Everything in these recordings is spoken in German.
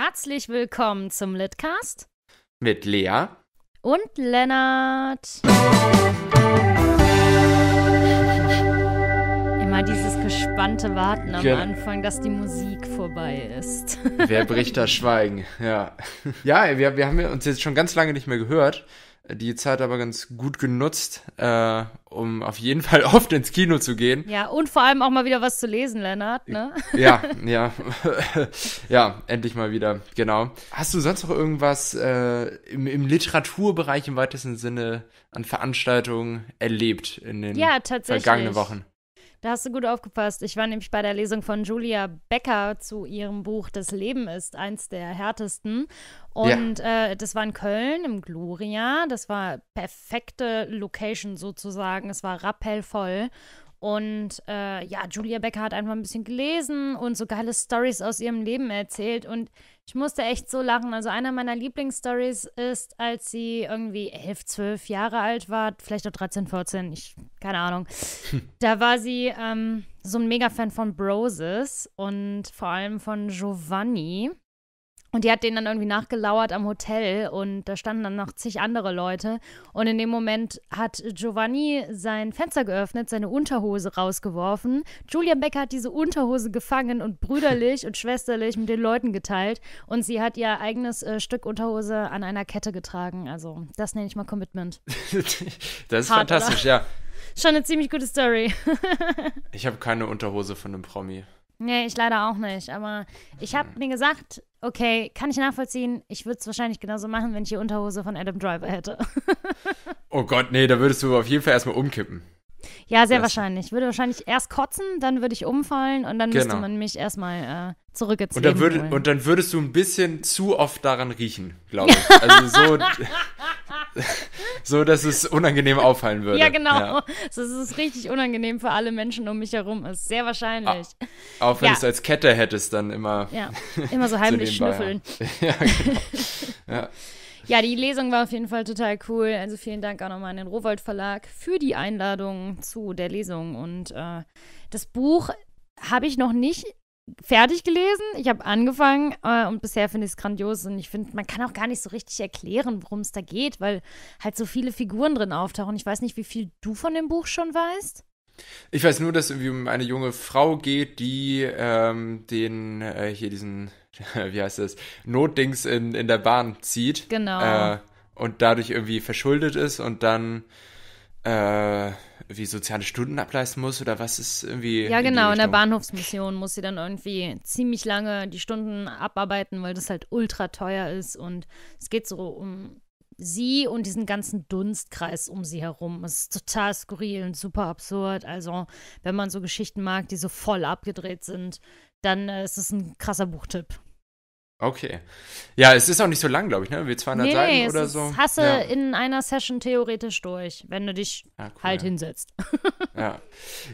Herzlich willkommen zum Litcast. Mit Lea. Und Lennart. Immer dieses gespannte Warten am ja. Anfang, dass die Musik vorbei ist. Wer bricht das Schweigen? Ja. Ja, wir, wir haben uns jetzt schon ganz lange nicht mehr gehört die Zeit aber ganz gut genutzt, äh, um auf jeden Fall oft ins Kino zu gehen. Ja, und vor allem auch mal wieder was zu lesen, Lennart, ne? Ja, ja. ja, endlich mal wieder, genau. Hast du sonst noch irgendwas äh, im, im Literaturbereich im weitesten Sinne an Veranstaltungen erlebt in den ja, vergangenen Wochen? Da hast du gut aufgepasst. Ich war nämlich bei der Lesung von Julia Becker zu ihrem Buch Das Leben ist eins der härtesten. Und ja. äh, das war in Köln im Gloria. Das war perfekte Location sozusagen. Es war rappellvoll. Und äh, ja, Julia Becker hat einfach ein bisschen gelesen und so geile Stories aus ihrem Leben erzählt. Und ich musste echt so lachen. Also einer meiner Lieblingsstories ist, als sie irgendwie elf, zwölf Jahre alt war, vielleicht auch 13, 14, ich keine Ahnung. Da war sie ähm, so ein Mega-Fan von Broses und vor allem von Giovanni. Und die hat denen dann irgendwie nachgelauert am Hotel und da standen dann noch zig andere Leute. Und in dem Moment hat Giovanni sein Fenster geöffnet, seine Unterhose rausgeworfen. Julian Becker hat diese Unterhose gefangen und brüderlich und schwesterlich mit den Leuten geteilt. Und sie hat ihr eigenes äh, Stück Unterhose an einer Kette getragen. Also, das nenne ich mal Commitment. das ist Hart, fantastisch, oder? ja. Schon eine ziemlich gute Story. ich habe keine Unterhose von einem Promi. Nee, ich leider auch nicht. Aber ich habe hm. mir gesagt, okay, kann ich nachvollziehen. Ich würde es wahrscheinlich genauso machen, wenn ich die Unterhose von Adam Driver hätte. oh Gott, nee, da würdest du auf jeden Fall erstmal umkippen. Ja, sehr das. wahrscheinlich. Ich würde wahrscheinlich erst kotzen, dann würde ich umfallen und dann genau. müsste man mich erstmal äh, zurückgezogen. Und, dann und dann würdest du ein bisschen zu oft daran riechen, glaube ich. Also so. so, dass es unangenehm auffallen würde. Ja, genau. Ja. So, dass richtig unangenehm für alle Menschen um mich herum ist. Sehr wahrscheinlich. Ah, auch wenn ja. du es als Kette hättest, dann immer. Ja, immer so heimlich schnüffeln. Ja, genau. ja. Ja, die Lesung war auf jeden Fall total cool. Also vielen Dank auch nochmal an den Rowold Verlag für die Einladung zu der Lesung. Und äh, das Buch habe ich noch nicht fertig gelesen, ich habe angefangen äh, und bisher finde ich es grandios und ich finde, man kann auch gar nicht so richtig erklären, worum es da geht, weil halt so viele Figuren drin auftauchen. Ich weiß nicht, wie viel du von dem Buch schon weißt. Ich weiß nur, dass es irgendwie um eine junge Frau geht, die ähm, den äh, hier diesen, wie heißt das, Notdings in, in der Bahn zieht. Genau. Äh, und dadurch irgendwie verschuldet ist und dann äh, wie soziale Stunden ableisten muss oder was ist irgendwie. Ja, genau, in, in der Bahnhofsmission muss sie dann irgendwie ziemlich lange die Stunden abarbeiten, weil das halt ultra teuer ist und es geht so um sie und diesen ganzen Dunstkreis um sie herum. Es ist total skurril und super absurd. Also, wenn man so Geschichten mag, die so voll abgedreht sind, dann äh, ist es ein krasser Buchtipp. Okay. Ja, es ist auch nicht so lang, glaube ich, ne? Wie 200 nee, Seiten oder ist, so. Hast hasse ja. in einer Session theoretisch durch, wenn du dich ja, ah, cool, halt ja. hinsetzt. ja.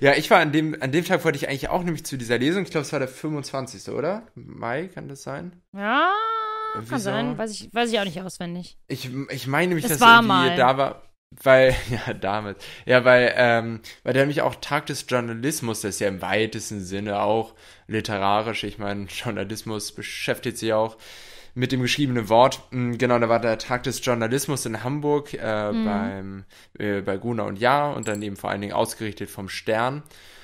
Ja, ich war an dem, an dem Tag wollte ich eigentlich auch nämlich zu dieser Lesung. Ich glaube, es war der 25. oder? Mai, kann das sein? Ja, Wieso? kann sein. Weiß ich, weiß ich auch nicht auswendig. Ich, ich meine nämlich, das dass war irgendwie mal. da war weil, ja, damit, ja, weil, ähm, weil der mich auch Tag des Journalismus, das ist ja im weitesten Sinne auch literarisch, ich meine, Journalismus beschäftigt sich auch mit dem geschriebenen Wort. Mm, genau, da war der Tag des Journalismus in Hamburg äh, mhm. beim, äh, bei Guna und Ja und dann eben vor allen Dingen ausgerichtet vom Stern.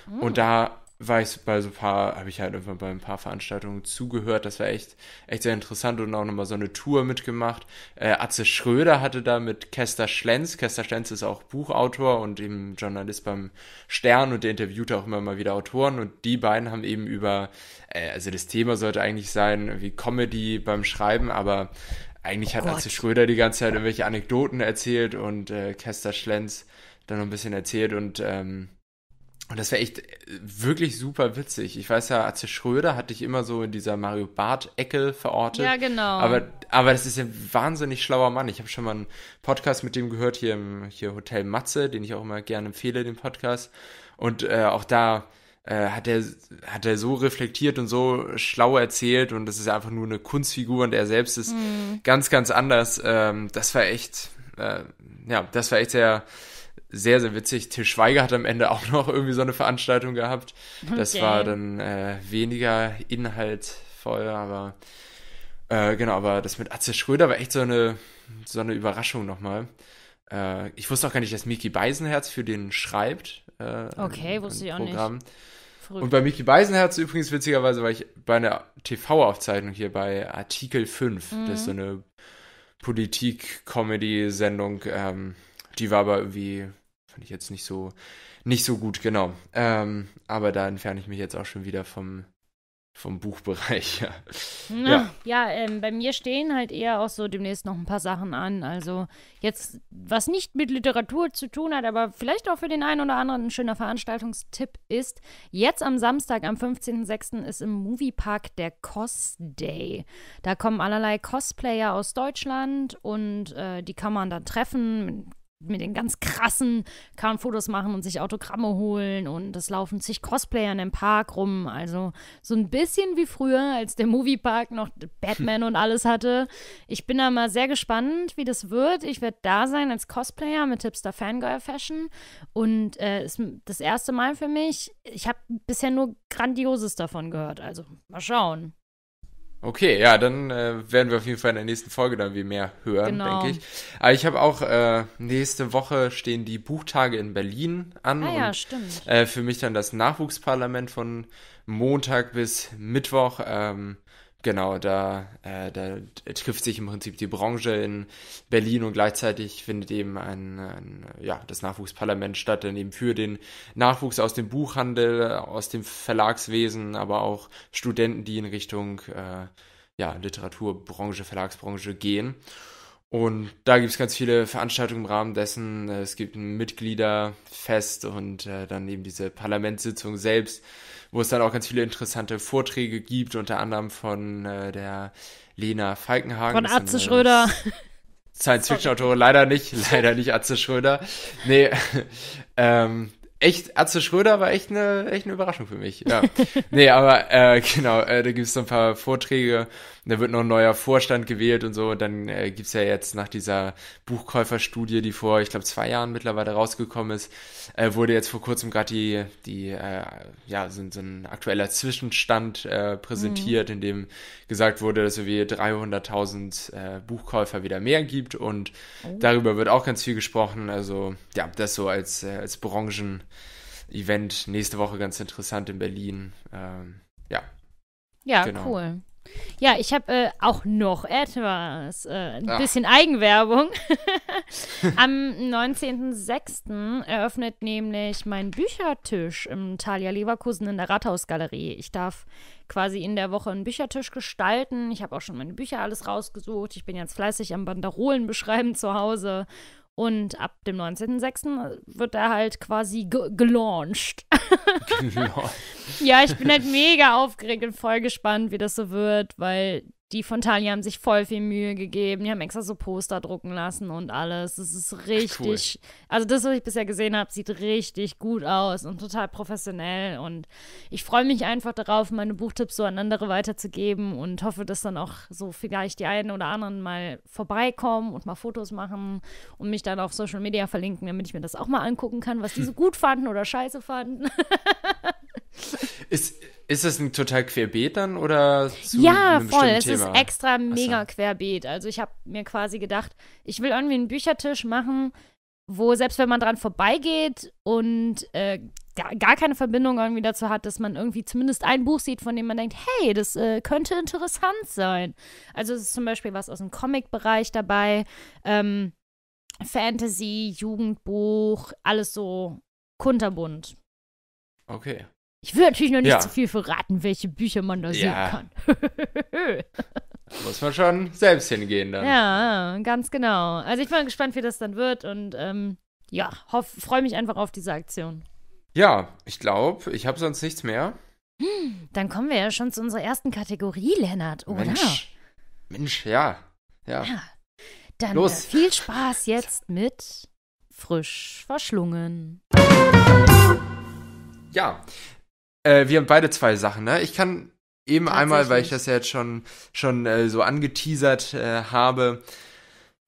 Mhm. Und da war ich bei so ein paar, habe ich halt irgendwann bei ein paar Veranstaltungen zugehört. Das war echt, echt sehr interessant und auch nochmal so eine Tour mitgemacht. Äh, Atze Schröder hatte da mit Kester Schlenz. Kester Schlenz ist auch Buchautor und eben Journalist beim Stern und der interviewte auch immer mal wieder Autoren und die beiden haben eben über, äh, also das Thema sollte eigentlich sein, wie Comedy beim Schreiben, aber eigentlich hat oh Gott. Atze Schröder die ganze Zeit irgendwelche Anekdoten erzählt und äh, Kester Schlenz dann noch ein bisschen erzählt und ähm, und das wäre echt äh, wirklich super witzig. Ich weiß ja, Atze Schröder hat dich immer so in dieser Mario Barth-Ecke verortet. Ja, genau. Aber, aber das ist ein wahnsinnig schlauer Mann. Ich habe schon mal einen Podcast mit dem gehört, hier im hier Hotel Matze, den ich auch immer gerne empfehle, den Podcast. Und äh, auch da äh, hat, er, hat er so reflektiert und so schlau erzählt. Und das ist einfach nur eine Kunstfigur und er selbst ist mhm. ganz, ganz anders. Ähm, das war echt, äh, ja, das war echt sehr sehr, sehr witzig. Til Schweiger hat am Ende auch noch irgendwie so eine Veranstaltung gehabt. Das okay. war dann äh, weniger inhaltvoll, aber äh, genau, aber das mit Atze Schröder war echt so eine, so eine Überraschung nochmal. Äh, ich wusste auch gar nicht, dass Miki Beisenherz für den schreibt. Äh, okay, im, wusste im ich auch Programm. nicht. Verrückt. Und bei Miki Beisenherz übrigens witzigerweise war ich bei einer TV-Aufzeichnung hier bei Artikel 5. Mhm. Das ist so eine Politik-Comedy-Sendung. Ähm, die war aber irgendwie fand ich jetzt nicht so, nicht so gut, genau. Ähm, aber da entferne ich mich jetzt auch schon wieder vom, vom Buchbereich. Ja, ja. ja ähm, bei mir stehen halt eher auch so demnächst noch ein paar Sachen an. Also jetzt, was nicht mit Literatur zu tun hat, aber vielleicht auch für den einen oder anderen ein schöner Veranstaltungstipp ist, jetzt am Samstag, am 15.06. ist im Moviepark der Cos Day. Da kommen allerlei Cosplayer aus Deutschland und äh, die kann man dann treffen, Mit mit den ganz krassen kann Fotos machen und sich Autogramme holen und es laufen zig in dem Park rum. Also so ein bisschen wie früher, als der Moviepark noch Batman und alles hatte. Ich bin da mal sehr gespannt, wie das wird. Ich werde da sein als Cosplayer mit Tipster Fangirl Fashion und äh, ist das erste Mal für mich. Ich habe bisher nur Grandioses davon gehört. Also mal schauen. Okay, ja, dann äh, werden wir auf jeden Fall in der nächsten Folge dann wie mehr hören, genau. denke ich. Aber ich habe auch äh, nächste Woche stehen die Buchtage in Berlin an. Ah, ja, und, stimmt. Äh, für mich dann das Nachwuchsparlament von Montag bis Mittwoch. Ähm, Genau, da, äh, da trifft sich im Prinzip die Branche in Berlin und gleichzeitig findet eben ein, ein, ja, das Nachwuchsparlament statt, in eben für den Nachwuchs aus dem Buchhandel, aus dem Verlagswesen, aber auch Studenten, die in Richtung äh, ja, Literaturbranche, Verlagsbranche gehen. Und da gibt es ganz viele Veranstaltungen im Rahmen dessen. Es gibt ein Mitgliederfest und äh, dann eben diese Parlamentssitzung selbst wo es dann auch ganz viele interessante Vorträge gibt, unter anderem von äh, der Lena Falkenhagen. Von Atze Schröder. Science-Fiction-Autorin, leider nicht, leider nicht Atze Schröder. Nee, ähm, echt, Atze Schröder war echt eine, echt eine Überraschung für mich. Ja. nee, aber äh, genau, äh, da gibt es so ein paar Vorträge da wird noch ein neuer Vorstand gewählt und so. Und dann äh, gibt ja jetzt nach dieser Buchkäuferstudie, die vor, ich glaube, zwei Jahren mittlerweile rausgekommen ist, äh, wurde jetzt vor kurzem gerade die, die äh, ja, so, so ein aktueller Zwischenstand äh, präsentiert, mhm. in dem gesagt wurde, dass es irgendwie 300.000 äh, Buchkäufer wieder mehr gibt. Und oh. darüber wird auch ganz viel gesprochen. Also ja, das so als, äh, als Branchen-Event nächste Woche ganz interessant in Berlin. Ähm, ja. Ja, genau. cool. Ja, ich habe äh, auch noch etwas, äh, ein Ach. bisschen Eigenwerbung. Am 19.06. eröffnet nämlich mein Büchertisch im Thalia Leverkusen in der Rathausgalerie. Ich darf quasi in der Woche einen Büchertisch gestalten. Ich habe auch schon meine Bücher alles rausgesucht. Ich bin jetzt fleißig am Banderolen beschreiben zu Hause und ab dem 19.06. wird er halt quasi gelauncht. ja, ich bin halt mega aufgeregt und voll gespannt, wie das so wird, weil die von Tali haben sich voll viel Mühe gegeben. Die haben extra so Poster drucken lassen und alles. Das ist richtig. Cool. Also, das, was ich bisher gesehen habe, sieht richtig gut aus und total professionell. Und ich freue mich einfach darauf, meine Buchtipps so an andere weiterzugeben und hoffe, dass dann auch so vielleicht die einen oder anderen mal vorbeikommen und mal Fotos machen und mich dann auf Social Media verlinken, damit ich mir das auch mal angucken kann, was die so gut fanden oder scheiße fanden. ist, ist das ein total querbeet dann oder zu Ja, voll. Es ist extra mega so. querbeet. Also ich habe mir quasi gedacht, ich will irgendwie einen Büchertisch machen, wo selbst wenn man dran vorbeigeht und äh, gar keine Verbindung irgendwie dazu hat, dass man irgendwie zumindest ein Buch sieht, von dem man denkt, hey, das äh, könnte interessant sein. Also es ist zum Beispiel was aus dem Comic-Bereich dabei, ähm, Fantasy, Jugendbuch, alles so kunterbunt. Okay. Ich will natürlich noch nicht ja. zu viel verraten, welche Bücher man da ja. sehen kann. Muss man schon selbst hingehen dann. Ja, ganz genau. Also ich bin gespannt, wie das dann wird und ähm, ja, freue mich einfach auf diese Aktion. Ja, ich glaube, ich habe sonst nichts mehr. Hm, dann kommen wir ja schon zu unserer ersten Kategorie, Lennart, oder? Mensch, Mensch ja. ja. ja. Dann Los. Äh, viel Spaß jetzt mit Frisch verschlungen. Ja, äh, wir haben beide zwei Sachen, ne? Ich kann eben einmal, weil ich das ja jetzt schon, schon äh, so angeteasert äh, habe,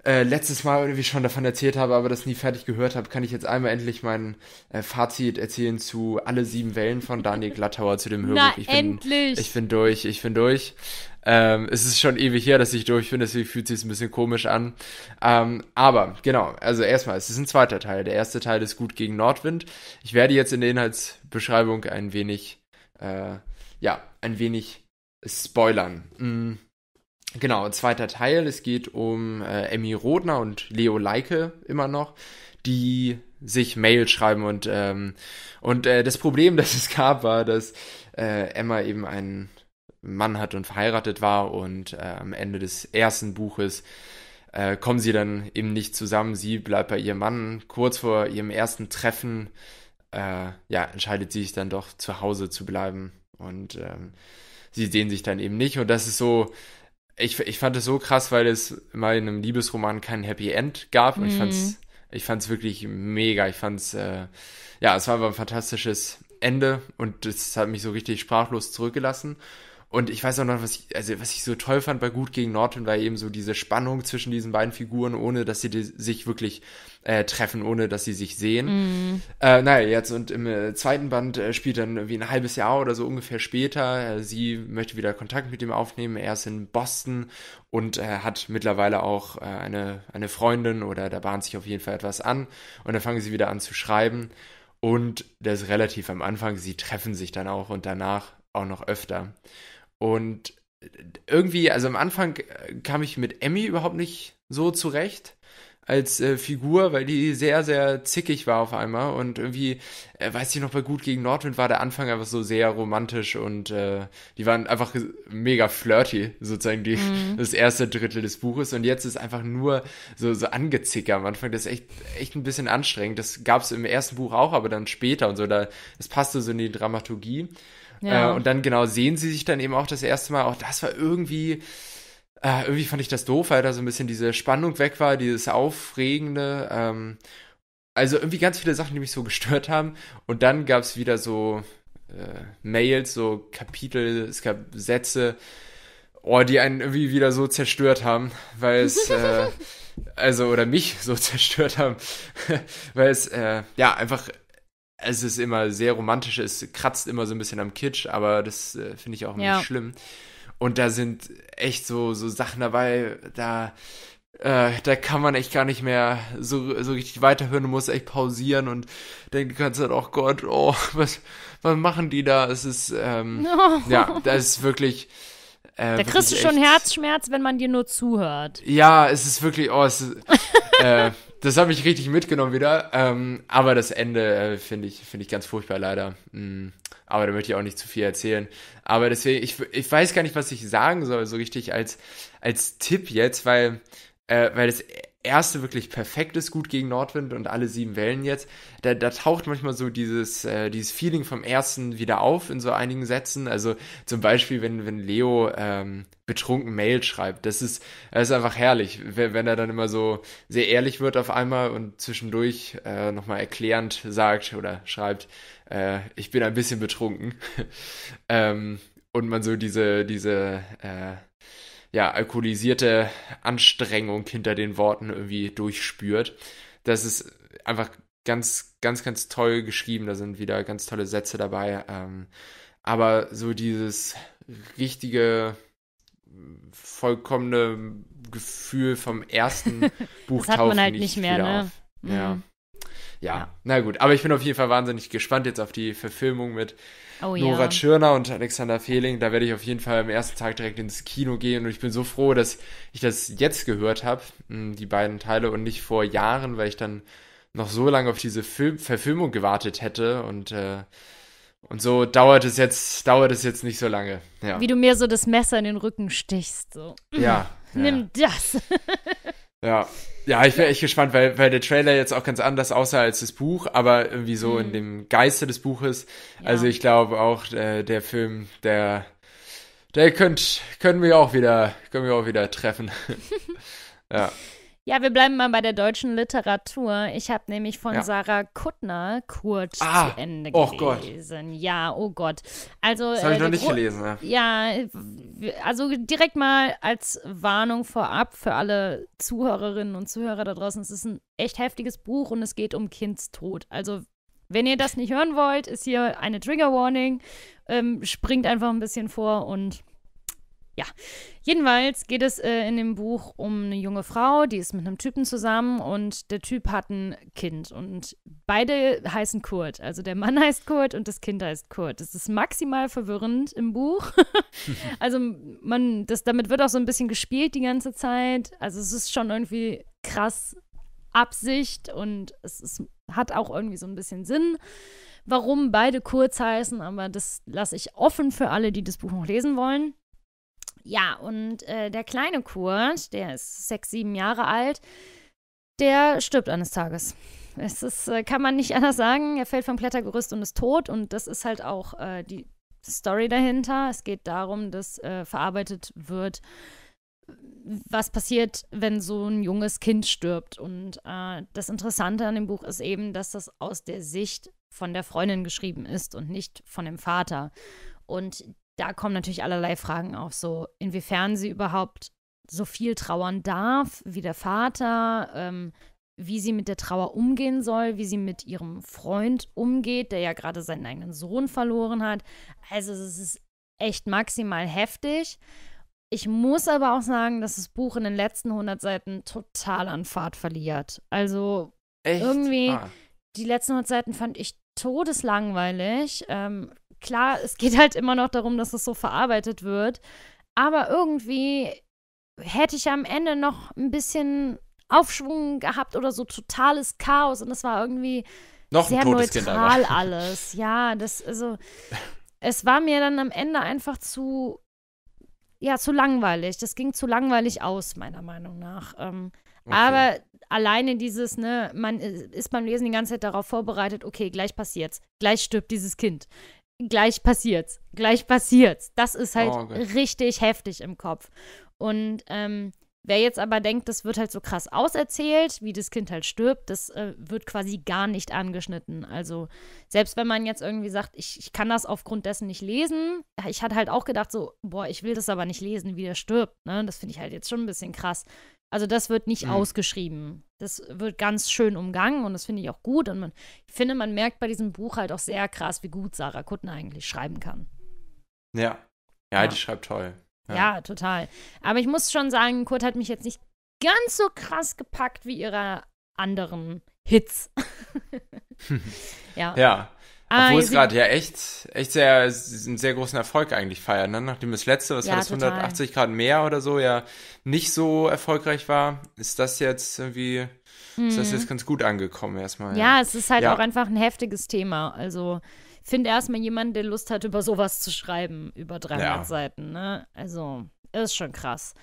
äh, letztes Mal irgendwie schon davon erzählt habe, aber das nie fertig gehört habe, kann ich jetzt einmal endlich mein äh, Fazit erzählen zu Alle sieben Wellen von Daniel Glattauer zu dem Hörbuch. Na, ich, bin, endlich. ich bin durch, ich bin durch. Ähm, es ist schon ewig her, dass ich durch bin, deswegen fühlt sich ein bisschen komisch an. Ähm, aber genau, also erstmal, es ist ein zweiter Teil. Der erste Teil ist gut gegen Nordwind. Ich werde jetzt in der Inhaltsbeschreibung ein wenig, äh, ja, ein wenig spoilern. Mhm. Genau, zweiter Teil. Es geht um äh, Emmy Rodner und Leo Leike immer noch, die sich Mail schreiben und ähm, und äh, das Problem, das es gab, war, dass äh, Emma eben einen Mann hat und verheiratet war. Und äh, am Ende des ersten Buches äh, kommen sie dann eben nicht zusammen. Sie bleibt bei ihrem Mann. Kurz vor ihrem ersten Treffen äh, ja, entscheidet sie sich dann doch zu Hause zu bleiben. Und ähm, sie sehen sich dann eben nicht. Und das ist so. Ich, ich fand es so krass, weil es mal in einem Liebesroman kein Happy End gab. Und mhm. ich fand es ich fand's wirklich mega. Ich fand's, äh, ja, es war aber ein fantastisches Ende und es hat mich so richtig sprachlos zurückgelassen. Und ich weiß auch noch, was ich, also was ich so toll fand bei Gut gegen Norton, war eben so diese Spannung zwischen diesen beiden Figuren, ohne dass sie die, sich wirklich äh, treffen, ohne dass sie sich sehen. Mm. Äh, naja, jetzt und im äh, zweiten Band äh, spielt dann irgendwie ein halbes Jahr oder so ungefähr später. Äh, sie möchte wieder Kontakt mit ihm aufnehmen. Er ist in Boston und äh, hat mittlerweile auch äh, eine, eine Freundin oder da bahnt sich auf jeden Fall etwas an. Und dann fangen sie wieder an zu schreiben. Und das ist relativ am Anfang. Sie treffen sich dann auch und danach auch noch öfter. Und irgendwie, also am Anfang äh, kam ich mit Emmy überhaupt nicht so zurecht als äh, Figur, weil die sehr, sehr zickig war auf einmal und irgendwie, äh, weiß ich noch, bei Gut gegen Nordwind war der Anfang einfach so sehr romantisch und äh, die waren einfach mega flirty, sozusagen die, mhm. das erste Drittel des Buches und jetzt ist einfach nur so, so angezicker am Anfang, das ist echt, echt ein bisschen anstrengend, das gab es im ersten Buch auch, aber dann später und so, da, das passte so in die Dramaturgie äh, ja. Äh, und dann genau sehen sie sich dann eben auch das erste Mal. Auch das war irgendwie, äh, irgendwie fand ich das doof, weil da so ein bisschen diese Spannung weg war, dieses Aufregende. Ähm, also irgendwie ganz viele Sachen, die mich so gestört haben. Und dann gab es wieder so äh, Mails, so Kapitel, es gab Sätze, oh, die einen irgendwie wieder so zerstört haben, weil es. Äh, also oder mich so zerstört haben, weil es äh, ja einfach es ist immer sehr romantisch, es kratzt immer so ein bisschen am Kitsch, aber das äh, finde ich auch ja. nicht schlimm. Und da sind echt so, so Sachen dabei, da, äh, da kann man echt gar nicht mehr so, so richtig weiterhören, du musst echt pausieren und denken kannst halt, oh Gott, oh, was, was machen die da? Es ist, ähm, no. ja, das ist wirklich, äh, da kriegst du schon echt, Herzschmerz, wenn man dir nur zuhört. Ja, es ist wirklich, oh, es ist, äh, das hat ich richtig mitgenommen wieder. Ähm, aber das Ende äh, finde ich, finde ich ganz furchtbar leider. Mhm. Aber da möchte ich auch nicht zu viel erzählen. Aber deswegen, ich, ich weiß gar nicht, was ich sagen soll, so richtig als, als Tipp jetzt, weil, äh, weil das erste wirklich perfektes Gut gegen Nordwind und alle sieben Wellen jetzt, da, da taucht manchmal so dieses, äh, dieses Feeling vom ersten wieder auf in so einigen Sätzen. Also zum Beispiel, wenn, wenn Leo ähm, betrunken Mail schreibt, das ist, das ist einfach herrlich, wenn, wenn er dann immer so sehr ehrlich wird auf einmal und zwischendurch äh, nochmal erklärend sagt oder schreibt, äh, ich bin ein bisschen betrunken. ähm, und man so diese, diese äh, ja, alkoholisierte Anstrengung hinter den Worten irgendwie durchspürt. Das ist einfach ganz, ganz, ganz toll geschrieben. Da sind wieder ganz tolle Sätze dabei. Ähm, aber so dieses richtige, vollkommene Gefühl vom ersten Buch das hat man halt nicht, mehr, ne? Mhm. Ja. ja. ja, na gut. Aber ich bin auf jeden Fall wahnsinnig gespannt jetzt auf die Verfilmung mit Oh, Nora ja. Tschirner und Alexander Fehling. Da werde ich auf jeden Fall am ersten Tag direkt ins Kino gehen und ich bin so froh, dass ich das jetzt gehört habe, hm, die beiden Teile und nicht vor Jahren, weil ich dann noch so lange auf diese Film Verfilmung gewartet hätte und äh, und so dauert es jetzt dauert es jetzt nicht so lange. Ja. Wie du mir so das Messer in den Rücken stichst so. Ja. Nimm ja. das. ja. Ja, ich bin echt gespannt, weil, weil der Trailer jetzt auch ganz anders aussah als das Buch, aber irgendwie so mhm. in dem Geiste des Buches. Ja. Also ich glaube auch, äh, der Film, der, der könnt, können wir auch wieder, können wir auch wieder treffen. ja. Ja, wir bleiben mal bei der deutschen Literatur. Ich habe nämlich von ja. Sarah Kuttner Kurt ah, zu oh Ende oh gelesen. Gott. Ja, oh Gott. Also, das habe ich äh, noch nicht Gro gelesen. Ja. ja, also direkt mal als Warnung vorab für alle Zuhörerinnen und Zuhörer da draußen. Es ist ein echt heftiges Buch und es geht um Kindstod. Also wenn ihr das nicht hören wollt, ist hier eine Trigger Warning. Ähm, springt einfach ein bisschen vor und ja, jedenfalls geht es äh, in dem Buch um eine junge Frau, die ist mit einem Typen zusammen und der Typ hat ein Kind und beide heißen Kurt. Also der Mann heißt Kurt und das Kind heißt Kurt. Das ist maximal verwirrend im Buch. also man, das, damit wird auch so ein bisschen gespielt die ganze Zeit. Also es ist schon irgendwie krass Absicht und es ist, hat auch irgendwie so ein bisschen Sinn warum beide kurz heißen, aber das lasse ich offen für alle, die das Buch noch lesen wollen. Ja, und äh, der kleine Kurt, der ist sechs, sieben Jahre alt, der stirbt eines Tages. Es ist, äh, kann man nicht anders sagen. Er fällt vom Klettergerüst und ist tot. Und das ist halt auch äh, die Story dahinter. Es geht darum, dass äh, verarbeitet wird, was passiert, wenn so ein junges Kind stirbt. Und äh, das Interessante an dem Buch ist eben, dass das aus der Sicht von der Freundin geschrieben ist und nicht von dem Vater. Und da kommen natürlich allerlei Fragen auf, so inwiefern sie überhaupt so viel trauern darf wie der Vater, ähm, wie sie mit der Trauer umgehen soll, wie sie mit ihrem Freund umgeht, der ja gerade seinen eigenen Sohn verloren hat. Also es ist echt maximal heftig. Ich muss aber auch sagen, dass das Buch in den letzten 100 Seiten total an Fahrt verliert. Also echt? irgendwie ah. die letzten 100 Seiten fand ich todeslangweilig. Ähm, klar, es geht halt immer noch darum, dass es so verarbeitet wird. Aber irgendwie hätte ich am Ende noch ein bisschen Aufschwung gehabt oder so totales Chaos und es war irgendwie noch sehr neutral alles. Ja, das also es war mir dann am Ende einfach zu ja zu langweilig. Das ging zu langweilig aus meiner Meinung nach. Ähm, okay. Aber alleine dieses ne, man äh, ist beim Lesen die ganze Zeit darauf vorbereitet. Okay, gleich passiert's, gleich stirbt dieses Kind, gleich passiert's. Gleich passiert's. Das ist halt oh, richtig heftig im Kopf. Und ähm, wer jetzt aber denkt, das wird halt so krass auserzählt, wie das Kind halt stirbt, das äh, wird quasi gar nicht angeschnitten. Also selbst wenn man jetzt irgendwie sagt, ich, ich kann das aufgrund dessen nicht lesen, ich hatte halt auch gedacht so, boah, ich will das aber nicht lesen, wie der stirbt. Ne? Das finde ich halt jetzt schon ein bisschen krass. Also das wird nicht mhm. ausgeschrieben. Das wird ganz schön umgangen und das finde ich auch gut. Und man, ich finde, man merkt bei diesem Buch halt auch sehr krass, wie gut Sarah Kutten eigentlich schreiben kann. Ja. Ja, ja. die schreibt toll. Ja. ja. total. Aber ich muss schon sagen, Kurt hat mich jetzt nicht ganz so krass gepackt wie ihre anderen Hits. ja. Ja. Ah, Obwohl ah, es gerade ja echt, echt sehr, einen sehr großen Erfolg eigentlich feiert, ne? Nachdem das letzte, was ja, war das, total. 180 Grad mehr oder so, ja, nicht so erfolgreich war, ist das jetzt irgendwie, mhm. ist das mhm. jetzt ganz gut angekommen erstmal. Ja, ja es ist halt ja. auch einfach ein heftiges Thema. Also, finde erstmal jemanden, der Lust hat, über sowas zu schreiben, über 300 Seiten, ne? Also, ist schon krass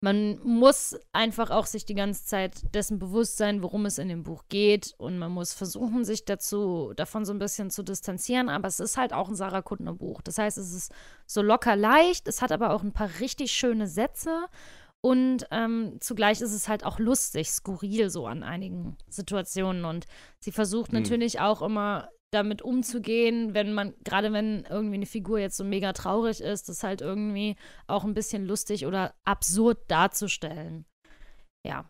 man muss einfach auch sich die ganze Zeit dessen bewusst sein, worum es in dem Buch geht. Und man muss versuchen, sich dazu, davon so ein bisschen zu distanzieren. Aber es ist halt auch ein Sarah Kuttner Buch. Das heißt, es ist so locker leicht. Es hat aber auch ein paar richtig schöne Sätze. Und ähm, zugleich ist es halt auch lustig, skurril so an einigen Situationen. Und sie versucht mhm. natürlich auch immer damit umzugehen, wenn man, gerade wenn irgendwie eine Figur jetzt so mega traurig ist, das halt irgendwie auch ein bisschen lustig oder absurd darzustellen. Ja.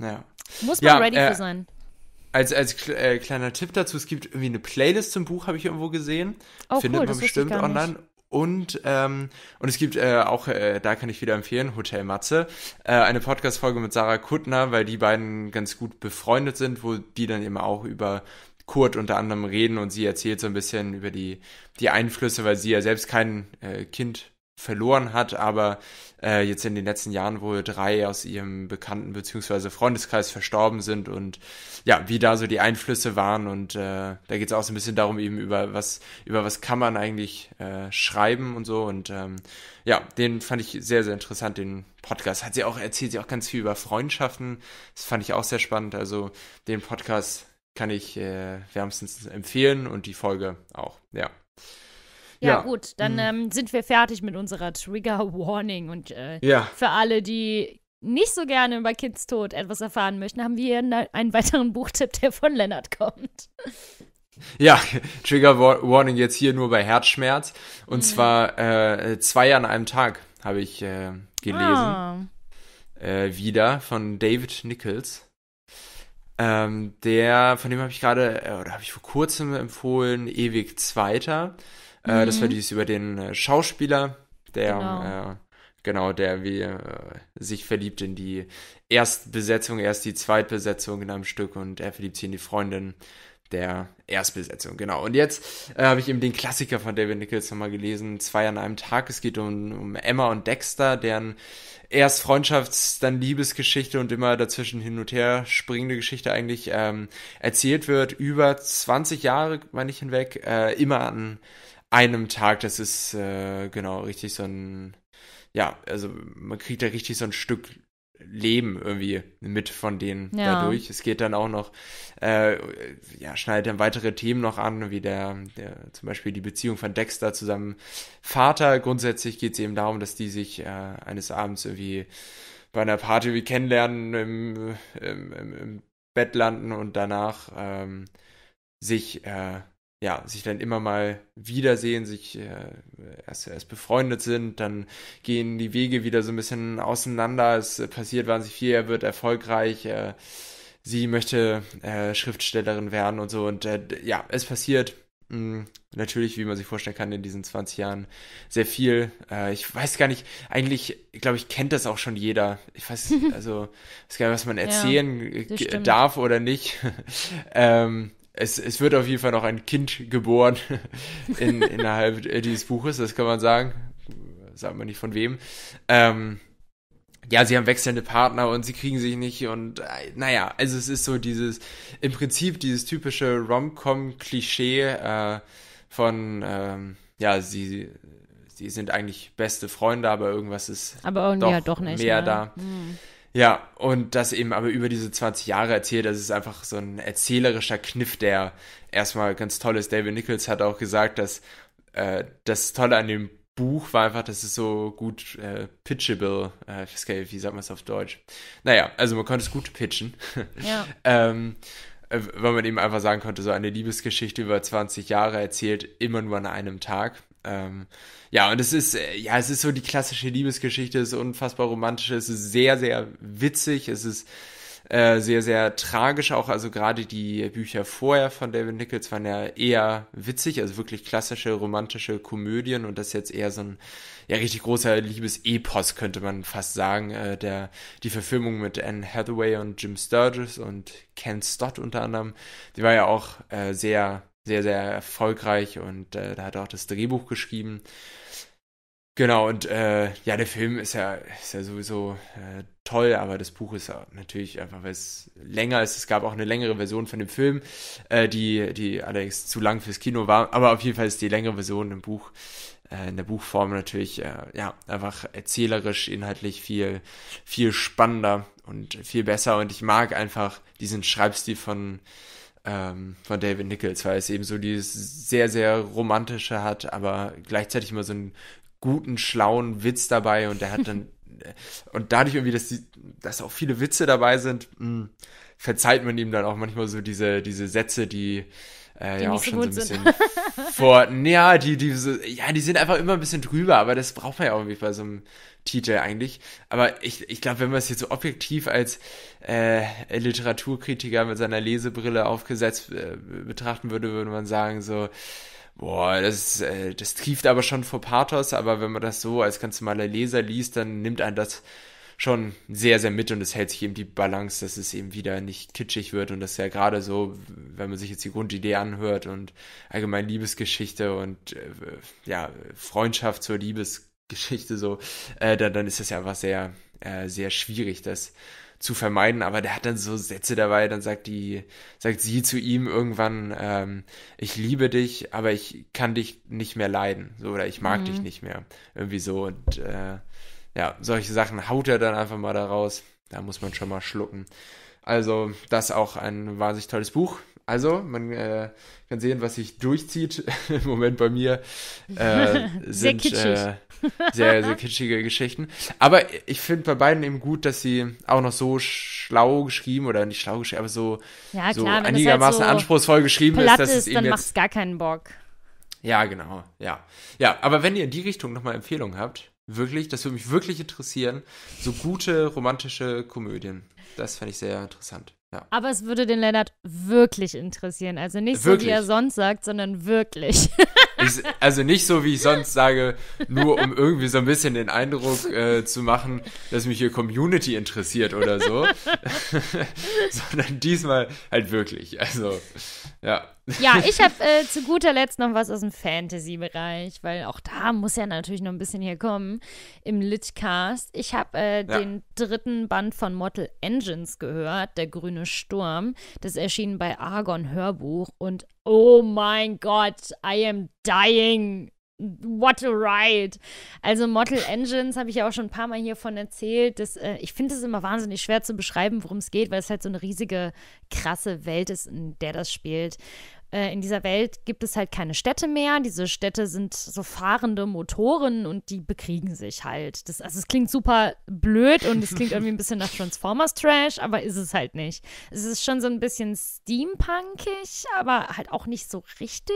Ja. Muss man ja, ready äh, für sein. Als, als äh, kleiner Tipp dazu, es gibt irgendwie eine Playlist zum Buch, habe ich irgendwo gesehen. Oh, Findet cool, man bestimmt online. Und, ähm, und es gibt äh, auch, äh, da kann ich wieder empfehlen, Hotel Matze, äh, eine Podcast-Folge mit Sarah Kuttner, weil die beiden ganz gut befreundet sind, wo die dann eben auch über Kurt unter anderem reden und sie erzählt so ein bisschen über die, die Einflüsse, weil sie ja selbst kein äh, Kind verloren hat, aber äh, jetzt in den letzten Jahren wohl drei aus ihrem Bekannten- bzw. Freundeskreis verstorben sind und ja, wie da so die Einflüsse waren und äh, da geht es auch so ein bisschen darum eben über was, über was kann man eigentlich äh, schreiben und so und ähm, ja, den fand ich sehr, sehr interessant, den Podcast. Hat sie auch erzählt, sie auch ganz viel über Freundschaften, das fand ich auch sehr spannend, also den Podcast kann ich äh, wärmstens empfehlen und die Folge auch, ja. Ja, ja, gut, dann mhm. ähm, sind wir fertig mit unserer Trigger Warning. Und äh, ja. für alle, die nicht so gerne über Kids Tod etwas erfahren möchten, haben wir hier einen weiteren Buchtipp, der von Lennart kommt. Ja, Trigger Warning jetzt hier nur bei Herzschmerz. Und mhm. zwar äh, zwei an einem Tag habe ich äh, gelesen. Ah. Äh, wieder von David Nichols. Ähm, der, von dem habe ich gerade, äh, oder habe ich vor kurzem empfohlen, Ewig Zweiter. Äh, mhm. Das war mhm. dies über den äh, Schauspieler, der genau. Äh, genau, der wie äh, sich verliebt in die Erstbesetzung, erst die Zweitbesetzung in einem Stück und er verliebt sich in die Freundin der Erstbesetzung, genau. Und jetzt äh, habe ich eben den Klassiker von David Nichols nochmal gelesen, zwei an einem Tag. Es geht um, um Emma und Dexter, deren erst Freundschafts-, dann Liebesgeschichte und immer dazwischen hin und her springende Geschichte eigentlich ähm, erzählt wird, über 20 Jahre, meine ich, hinweg, äh, immer an einem Tag. Das ist äh, genau richtig so ein ja, also man kriegt da richtig so ein Stück Leben irgendwie mit von denen ja. dadurch. Es geht dann auch noch, äh, ja, schneidet dann weitere Themen noch an, wie der, der, zum Beispiel die Beziehung von Dexter zu seinem Vater. Grundsätzlich geht es eben darum, dass die sich äh, eines Abends irgendwie bei einer Party wie kennenlernen, im, im, im, Bett landen und danach ähm, sich äh, ja, sich dann immer mal wiedersehen, sich äh, erst, erst befreundet sind, dann gehen die Wege wieder so ein bisschen auseinander. Es äh, passiert wahnsinnig viel, er wird erfolgreich, äh, sie möchte äh, Schriftstellerin werden und so. Und äh, ja, es passiert mh, hm, natürlich, wie man sich vorstellen kann, in diesen 20 Jahren sehr viel. Äh, ich weiß gar nicht, eigentlich, glaube ich, kennt das auch schon jeder. Ich weiß, also, weiß gar nicht, was man erzählen ja, darf oder nicht. ähm, es, es wird auf jeden Fall noch ein Kind geboren in, innerhalb äh, dieses Buches, das kann man sagen. Sagen wir nicht von wem. Ähm, ja, sie haben wechselnde Partner und sie kriegen sich nicht und äh, naja, also es ist so dieses, im Prinzip dieses typische Rom-Com-Klischee äh, von, ähm, ja, sie, sie sind eigentlich beste Freunde, aber irgendwas ist aber irgendwie doch, ja doch nicht, mehr ne? da. Mhm. Ja, und das eben aber über diese 20 Jahre erzählt, das ist einfach so ein erzählerischer Kniff, der erstmal ganz toll ist. David Nichols hat auch gesagt, dass äh, das Tolle an dem Buch war einfach, dass es so gut äh, pitchable, äh, ich weiß gar nicht, wie sagt man es auf Deutsch? Naja, also man konnte es gut pitchen. Ja. ähm, äh, weil man eben einfach sagen konnte, so eine Liebesgeschichte über 20 Jahre erzählt, immer nur an einem Tag. Ähm, ja, und es ist, äh, ja, es ist so die klassische Liebesgeschichte, es ist unfassbar romantisch, es ist sehr, sehr witzig, es ist äh, sehr, sehr tragisch auch. Also gerade die Bücher vorher von David Nichols waren ja eher witzig, also wirklich klassische romantische Komödien und das ist jetzt eher so ein ja, richtig großer Liebesepos, könnte man fast sagen. Äh, der, die Verfilmung mit Anne Hathaway und Jim Sturgis und Ken Stott unter anderem, die war ja auch äh, sehr sehr, sehr erfolgreich und äh, da hat er auch das Drehbuch geschrieben. Genau, und äh, ja, der Film ist ja, ist ja sowieso äh, toll, aber das Buch ist natürlich einfach, weil es länger ist. Es gab auch eine längere Version von dem Film, äh, die, die allerdings zu lang fürs Kino war. Aber auf jeden Fall ist die längere Version im Buch, äh, in der Buchform natürlich, äh, ja, einfach erzählerisch, inhaltlich viel, viel spannender und viel besser. Und ich mag einfach diesen Schreibstil von äh, ähm, von David Nichols, weil es eben so dieses sehr, sehr romantische hat, aber gleichzeitig immer so einen guten, schlauen Witz dabei und der hat dann äh, und dadurch irgendwie, dass, die, dass auch viele Witze dabei sind, mh, hm, verzeiht man ihm dann auch manchmal so diese, diese Sätze, die äh, ja auch schon so ein bisschen vor. Ja, die, die, ja, die sind einfach immer ein bisschen drüber, aber das braucht man ja irgendwie bei so einem Titel eigentlich. Aber ich, ich glaube, wenn man es jetzt so objektiv als äh, Literaturkritiker mit seiner Lesebrille aufgesetzt äh, betrachten würde, würde man sagen, so, boah, das, äh, das trieft aber schon vor Pathos, aber wenn man das so als ganz normaler Leser liest, dann nimmt einen das schon sehr, sehr mit und es hält sich eben die Balance, dass es eben wieder nicht kitschig wird und dass ja gerade so, wenn man sich jetzt die Grundidee anhört und allgemein Liebesgeschichte und äh, ja, Freundschaft zur Liebesgeschichte so, äh, dann, dann ist das ja einfach sehr, äh, sehr schwierig, das zu vermeiden, aber der hat dann so Sätze dabei, dann sagt die, sagt sie zu ihm irgendwann, ähm, ich liebe dich, aber ich kann dich nicht mehr leiden, so, oder ich mag mhm. dich nicht mehr, irgendwie so und äh, ja, solche Sachen haut er dann einfach mal da raus. Da muss man schon mal schlucken. Also, das auch ein wahnsinnig tolles Buch. Also, man äh, kann sehen, was sich durchzieht im Moment bei mir. Äh, sind, sehr äh, sehr, sehr kitschige Geschichten. Aber ich finde bei beiden eben gut, dass sie auch noch so schlau geschrieben oder nicht schlau geschrieben, aber so, ja, klar, so halt einigermaßen halt so anspruchsvoll geschrieben ist, dass ist, es dann macht es gar keinen Bock. Ja, genau. Ja. Ja, aber wenn ihr in die Richtung nochmal Empfehlungen habt, wirklich, das würde mich wirklich interessieren, so gute romantische Komödien. Das fände ich sehr interessant. Ja. Aber es würde den Lennart wirklich interessieren. Also nicht wirklich. so, wie er sonst sagt, sondern wirklich. Ich, also nicht so, wie ich sonst sage, nur um irgendwie so ein bisschen den Eindruck äh, zu machen, dass mich hier Community interessiert oder so, sondern diesmal halt wirklich. Also, ja. Ja, ich habe äh, zu guter Letzt noch was aus dem Fantasy-Bereich, weil auch da muss ja natürlich noch ein bisschen hier kommen im Litcast. Ich habe äh, ja. den dritten Band von Mortal Engines gehört, Der grüne Sturm. Das erschien bei Argon Hörbuch und oh mein Gott, I am dying. What a ride. Also Model Engines habe ich ja auch schon ein paar Mal hiervon erzählt. Das, äh, ich finde es immer wahnsinnig schwer zu beschreiben, worum es geht, weil es halt so eine riesige, krasse Welt ist, in der das spielt. Äh, in dieser Welt gibt es halt keine Städte mehr. Diese Städte sind so fahrende Motoren und die bekriegen sich halt. Das, also es klingt super blöd und es klingt irgendwie ein bisschen nach Transformers Trash, aber ist es halt nicht. Es ist schon so ein bisschen steampunkig, aber halt auch nicht so richtig.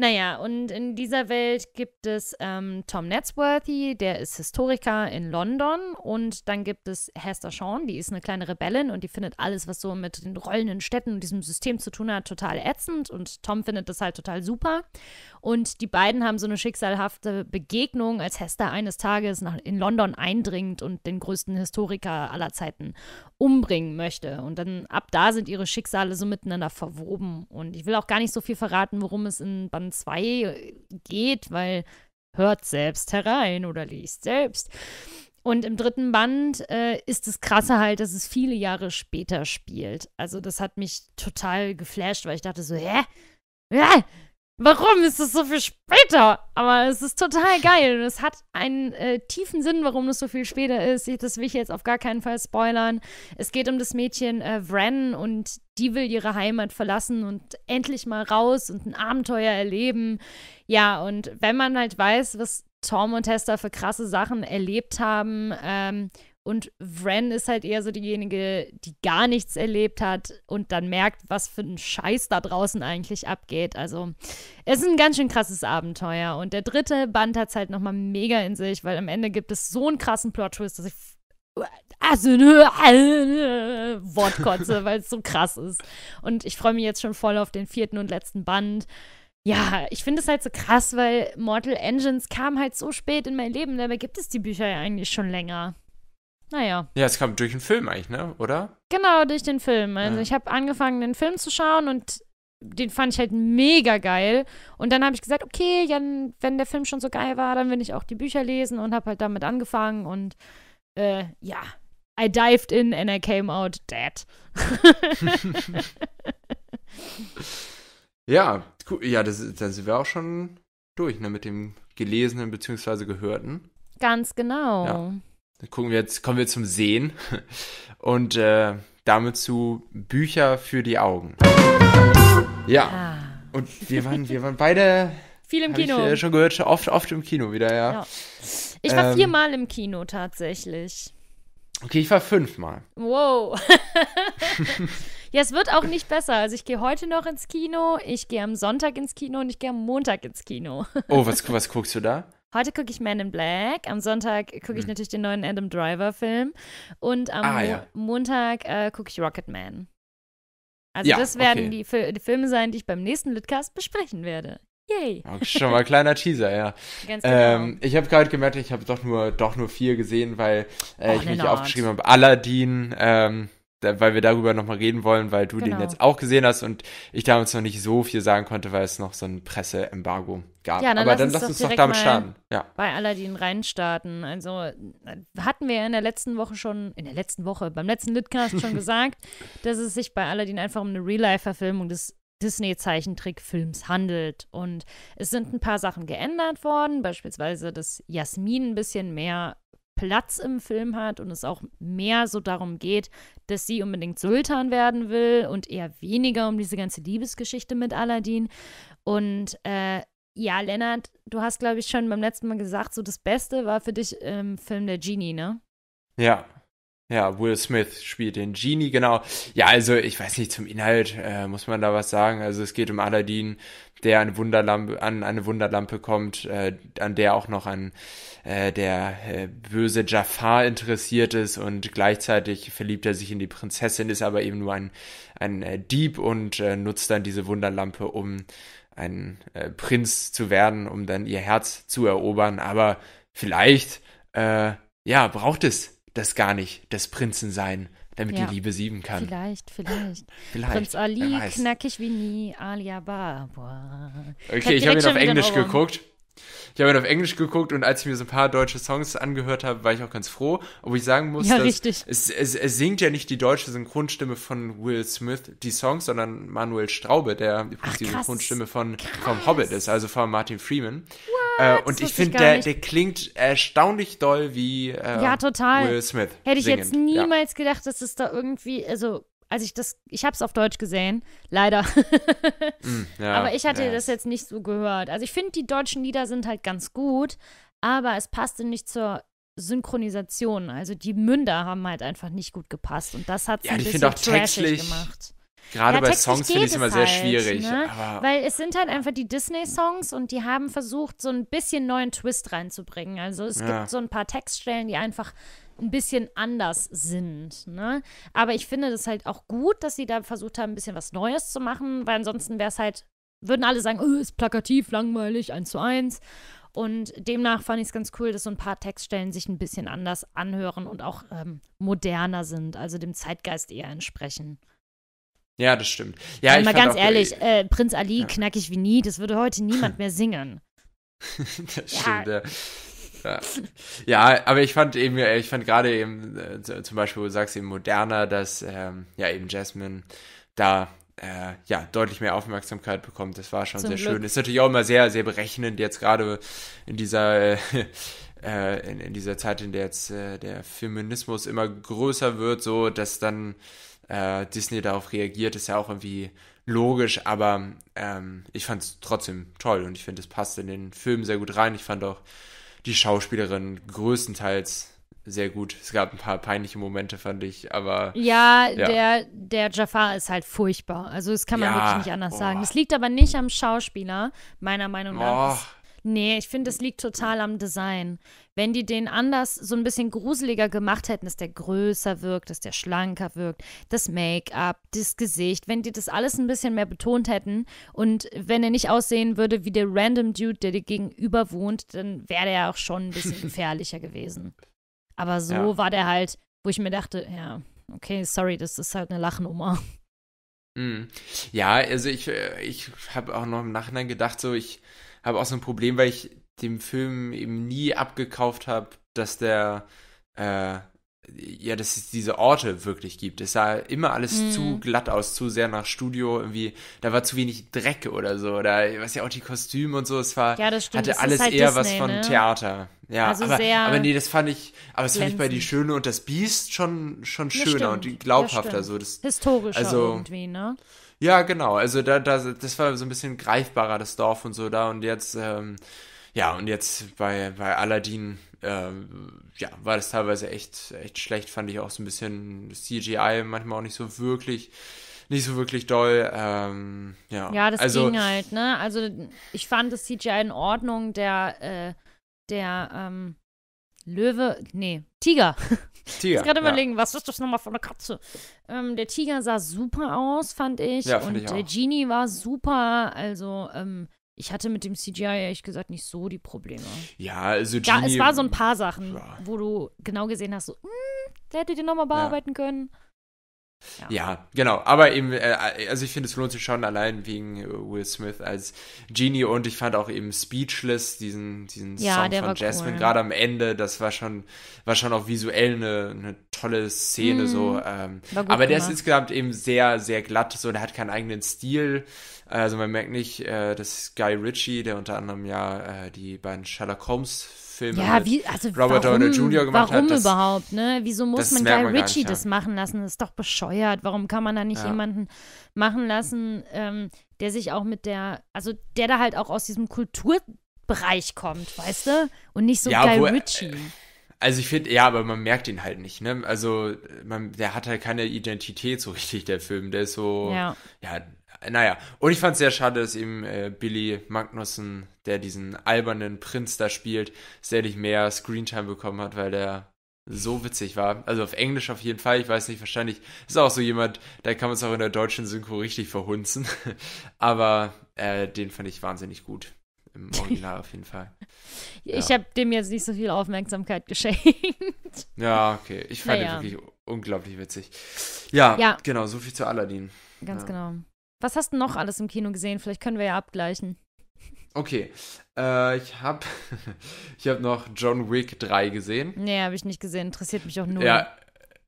Naja, und in dieser Welt gibt es ähm, Tom Netsworthy, der ist Historiker in London. Und dann gibt es Hester Sean, die ist eine kleine Rebellin und die findet alles, was so mit den rollenden Städten und diesem System zu tun hat, total ätzend. Und Tom findet das halt total super. Und die beiden haben so eine schicksalhafte Begegnung, als Hester eines Tages nach, in London eindringt und den größten Historiker aller Zeiten umbringen möchte. Und dann ab da sind ihre Schicksale so miteinander verwoben. Und ich will auch gar nicht so viel verraten, worum es in Band 2 geht, weil hört selbst herein oder liest selbst. Und im dritten Band äh, ist das Krasse halt, dass es viele Jahre später spielt. Also das hat mich total geflasht, weil ich dachte so, hä? hä? Warum ist das so viel später? Aber es ist total geil und es hat einen äh, tiefen Sinn, warum das so viel später ist. Ich, das will ich jetzt auf gar keinen Fall spoilern. Es geht um das Mädchen äh, Vren und die will ihre Heimat verlassen und endlich mal raus und ein Abenteuer erleben. Ja, und wenn man halt weiß, was Tom und Hester für krasse Sachen erlebt haben, ähm, und Wren ist halt eher so diejenige, die gar nichts erlebt hat und dann merkt, was für ein Scheiß da draußen eigentlich abgeht. Also es ist ein ganz schön krasses Abenteuer. Und der dritte Band hat es halt nochmal mega in sich, weil am Ende gibt es so einen krassen Plot-Twist, dass ich also, Wortkotze, weil es so krass ist. Und ich freue mich jetzt schon voll auf den vierten und letzten Band. Ja, ich finde es halt so krass, weil Mortal Engines kam halt so spät in mein Leben. Dabei gibt es die Bücher ja eigentlich schon länger. Naja. Ja, es kam durch den Film eigentlich, ne? Oder? Genau, durch den Film. Also ja. ich habe angefangen, den Film zu schauen und den fand ich halt mega geil. Und dann habe ich gesagt, okay, Jan, wenn der Film schon so geil war, dann will ich auch die Bücher lesen und habe halt damit angefangen und äh, ja, I dived in and I came out dead. ja, cool. ja, das, da sind wir auch schon durch, ne, mit dem Gelesenen bzw. Gehörten. Ganz genau. Ja gucken wir jetzt, kommen wir zum Sehen und äh, damit zu Bücher für die Augen. Ja. Ah. Und wir waren, wir waren beide. Viel im Kino. Ich, äh, schon gehört, schon oft, oft im Kino wieder, ja. ja. Ich war ähm, viermal im Kino tatsächlich. Okay, ich war fünfmal. Wow. ja, es wird auch nicht besser. Also ich gehe heute noch ins Kino, ich gehe am Sonntag ins Kino und ich gehe am Montag ins Kino. oh, was, was guckst du da? Heute gucke ich Man in Black, am Sonntag gucke ich hm. natürlich den neuen Adam Driver-Film und am ah, ja. Montag äh, gucke ich Rocket Man. Also ja, das werden okay. die, Fi die, Filme sein, die ich beim nächsten Litcast besprechen werde. Yay! Schon mal kleiner Teaser, ja. Ganz genau. Ähm, ich habe gerade gemerkt, ich habe doch nur, doch nur vier gesehen, weil äh, oh, ich mich Art. aufgeschrieben habe. Aladdin, ähm, weil wir darüber nochmal reden wollen, weil du genau. den jetzt auch gesehen hast und ich damals noch nicht so viel sagen konnte, weil es noch so ein Presseembargo gab. Ja, dann Aber lass dann lass uns, doch, uns doch damit starten. Ja. Bei Aladdin reinstarten. Also äh, hatten wir ja in der letzten Woche schon, in der letzten Woche, beim letzten Litcast schon gesagt, dass es sich bei Aladdin einfach um eine Real-Life-Verfilmung des Disney-Zeichentrickfilms handelt. Und es sind ein paar Sachen geändert worden, beispielsweise, dass Jasmin ein bisschen mehr Platz im Film hat und es auch mehr so darum geht, dass sie unbedingt Sultan werden will und eher weniger um diese ganze Liebesgeschichte mit Aladdin. Und äh, ja, Lennart, du hast, glaube ich, schon beim letzten Mal gesagt, so das Beste war für dich im ähm, Film der Genie, ne? Ja, ja, Will Smith spielt den Genie, genau. Ja, also ich weiß nicht, zum Inhalt äh, muss man da was sagen. Also es geht um Aladdin, der eine Wunderlampe, an eine Wunderlampe kommt, äh, an der auch noch an äh, der äh, böse Jafar interessiert ist und gleichzeitig verliebt er sich in die Prinzessin, ist aber eben nur ein, ein äh, Dieb und äh, nutzt dann diese Wunderlampe, um ein äh, Prinz zu werden, um dann ihr Herz zu erobern. Aber vielleicht, äh, ja, braucht es das gar nicht des Prinzen sein, damit ja. die Liebe sieben kann. Vielleicht, vielleicht. vielleicht Prinz Ali, knackig wie nie, Alia Barbara. Okay, ich, ich habe ihn auf Englisch geguckt. Ich habe ihn auf Englisch geguckt und als ich mir so ein paar deutsche Songs angehört habe, war ich auch ganz froh. Obwohl ich sagen muss, ja, dass es, es, es, singt ja nicht die deutsche Synchronstimme von Will Smith die Songs, sondern Manuel Straube, der übrigens Ach, die Synchronstimme von vom Hobbit ist, also von Martin Freeman. What? Äh, und ich finde, der, der, klingt erstaunlich doll wie äh, ja, total. Will Smith. Hätte ich singend. jetzt niemals ja. gedacht, dass es da irgendwie, also als ich das, ich habe es auf Deutsch gesehen, leider. mm, ja, aber ich hatte ja. das jetzt nicht so gehört. Also ich finde, die deutschen Lieder sind halt ganz gut, aber es passte nicht zur Synchronisation. Also die Münder haben halt einfach nicht gut gepasst und das hat es ja, ein bisschen auch textlich gemacht. Gerade ja, bei Songs finde ich es immer sehr halt, ne? schwierig. Ne? Weil es sind halt einfach die Disney-Songs und die haben versucht, so ein bisschen neuen Twist reinzubringen. Also es gibt so ein paar Textstellen, die einfach ein bisschen anders sind. Ne? Aber ich finde das halt auch gut, dass sie da versucht haben, ein bisschen was Neues zu machen, weil ansonsten wäre es halt, würden alle sagen, oh, ist plakativ, langweilig, eins zu eins. Und demnach fand ich es ganz cool, dass so ein paar Textstellen sich ein bisschen anders anhören und auch ähm, moderner sind, also dem Zeitgeist eher entsprechen. Ja, das stimmt. Ja, also ich mal ganz ehrlich, äh, äh, Prinz Ali, ja. knackig wie nie, das würde heute niemand mehr singen. das ja, stimmt, ja. Ja. ja, aber ich fand eben, äh, ich fand gerade eben, äh, zum Beispiel, du sagst eben moderner, dass ähm, ja eben Jasmine da äh, ja deutlich mehr Aufmerksamkeit bekommt. Das war schon Zum sehr Glück. schön. Ist natürlich auch immer sehr, sehr berechnend, jetzt gerade in dieser äh, äh, in, in, dieser Zeit, in der jetzt äh, der Feminismus immer größer wird, so dass dann äh, Disney darauf reagiert, ist ja auch irgendwie logisch, aber ähm, ich fand es trotzdem toll und ich finde, es passt in den Film sehr gut rein. Ich fand auch die Schauspielerin größtenteils sehr gut. Es gab ein paar peinliche Momente, fand ich, aber. Ja, ja. Der, der Jafar ist halt furchtbar. Also, das kann man ja, wirklich nicht anders boah. sagen. Es liegt aber nicht am Schauspieler, meiner Meinung nach. Oh. Nee, ich finde, es liegt total am Design. Wenn die den anders so ein bisschen gruseliger gemacht hätten, dass der größer wirkt, dass der schlanker wirkt, das Make-up, das Gesicht, wenn die das alles ein bisschen mehr betont hätten und wenn er nicht aussehen würde wie der random Dude, der dir gegenüber wohnt, dann wäre er auch schon ein bisschen gefährlicher gewesen. Aber so ja. war der halt, wo ich mir dachte, ja, okay, sorry, das ist halt eine Lachnummer. Hm. Ja, also ich, äh, ich habe auch noch im Nachhinein gedacht, so ich habe auch so ein Problem, weil ich dem Film eben nie abgekauft habe, dass der äh, ja, dass es diese Orte wirklich gibt. Es sah immer alles mhm. zu glatt aus, zu sehr nach Studio irgendwie. Da war zu wenig Dreck oder so. Oder was ja auch die Kostüme und so. Es war ja, das stimmt. hatte das alles halt eher Disney, was von ne? Theater. Ja, also aber, aber nee, das fand ich, aber das glänzend. fand ich bei Die Schöne und das Biest schon, schon schöner ja, und glaubhafter. Ja, so, das, Historischer also, irgendwie, ne? Ja, genau. Also da, da, das war so ein bisschen greifbarer, das Dorf und so da. Und jetzt, ähm, ja, und jetzt bei, bei Aladdin, ähm, ja, war das teilweise echt, echt schlecht, fand ich auch so ein bisschen CGI, manchmal auch nicht so wirklich nicht so wirklich doll. Ähm, ja. ja, das also, ging halt, ne? Also ich fand das CGI in Ordnung, der, äh, der, ähm, Löwe, nee, Tiger. Tiger. ich gerade ja. überlegen, was ist das nochmal für eine Katze? Ähm, der Tiger sah super aus, fand ich. Ja, und ich der Genie war super. Also, ähm, ich hatte mit dem CGI ehrlich gesagt nicht so die Probleme. Ja, also Genie. Ja, es war so ein paar Sachen, ja. wo du genau gesehen hast, so, mh, hm, der hätte den nochmal bearbeiten können. Ja. ja. genau. Aber eben, äh, äh, also ich finde, es lohnt sich schon allein wegen äh, Will Smith als Genie und ich fand auch eben Speechless, diesen, diesen ja, Song von Jasmine, cool. gerade am Ende, das war schon, war schon auch visuell eine, eine tolle Szene, mm, so. Mhm. Ähm, aber der gemacht. ist insgesamt eben sehr, sehr glatt, so, der hat keinen eigenen Stil. Also man merkt nicht, dass Guy Ritchie, der unter anderem ja die beiden Sherlock Holmes Filme ja, wie, also Robert warum, Downey Jr. gemacht warum hat. Warum überhaupt, ne? Wieso muss man Guy Ritchie nicht, das machen lassen? Das ist doch bescheuert. Warum kann man da nicht ja. jemanden machen lassen, ähm, der sich auch mit der, also der da halt auch aus diesem Kulturbereich kommt, weißt du? Und nicht so ja, Guy wo, äh, Ritchie. also ich finde, ja, aber man merkt ihn halt nicht, ne? Also man, der hat halt keine Identität so richtig, der Film. Der ist so, ja, ja naja, und ich fand es sehr schade, dass eben äh, Billy Magnussen, der diesen albernen Prinz da spielt, sehr nicht mehr Screentime bekommen hat, weil der so witzig war. Also auf Englisch auf jeden Fall, ich weiß nicht, wahrscheinlich ist auch so jemand, da kann man es auch in der deutschen Synchro richtig verhunzen. Aber äh, den fand ich wahnsinnig gut. Im Original auf jeden Fall. Ich habe dem jetzt nicht so viel Aufmerksamkeit geschenkt. Ja, okay. Ich fand naja. ihn wirklich unglaublich witzig. Ja, ja, genau, so viel zu Aladdin. Ganz ja. genau. Was hast du noch alles im Kino gesehen? Vielleicht können wir ja abgleichen. Okay. Äh, ich habe ich hab noch John Wick 3 gesehen. Nee, habe ich nicht gesehen. Interessiert mich auch nur. Ja,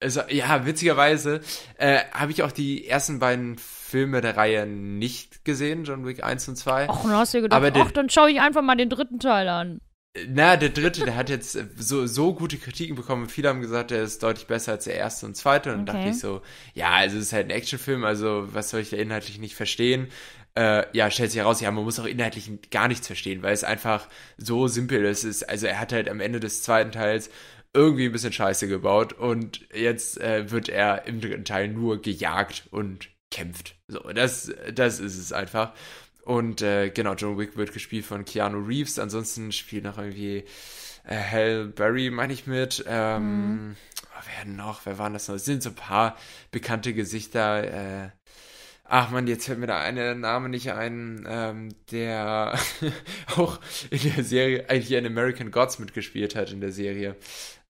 also, ja witzigerweise äh, habe ich auch die ersten beiden Filme der Reihe nicht gesehen, John Wick 1 und 2. Och, dann hast du gedacht, aber den, ach, dann schaue ich einfach mal den dritten Teil an. Na, der dritte, der hat jetzt äh, so, so gute Kritiken bekommen. Viele haben gesagt, der ist deutlich besser als der erste und zweite. Und okay. dachte ich so, ja, also es ist halt ein Actionfilm, also was soll ich da inhaltlich nicht verstehen? Äh, ja, stellt sich heraus, ja, man muss auch inhaltlich gar nichts verstehen, weil es einfach so simpel ist. ist also er hat halt am Ende des zweiten Teils irgendwie ein bisschen Scheiße gebaut und jetzt äh, wird er im dritten Teil nur gejagt und kämpft. So, das, das ist es einfach. Und äh, genau, John Wick wird gespielt von Keanu Reeves. Ansonsten spielt noch irgendwie äh, Hal Berry, meine ich mit. Ähm, mhm. Oh, wer noch? Wer waren das noch? Es sind so ein paar bekannte Gesichter. Äh, Ach man, jetzt fällt mir da eine Name nicht ein, ähm, der auch in der Serie eigentlich in American Gods mitgespielt hat in der Serie.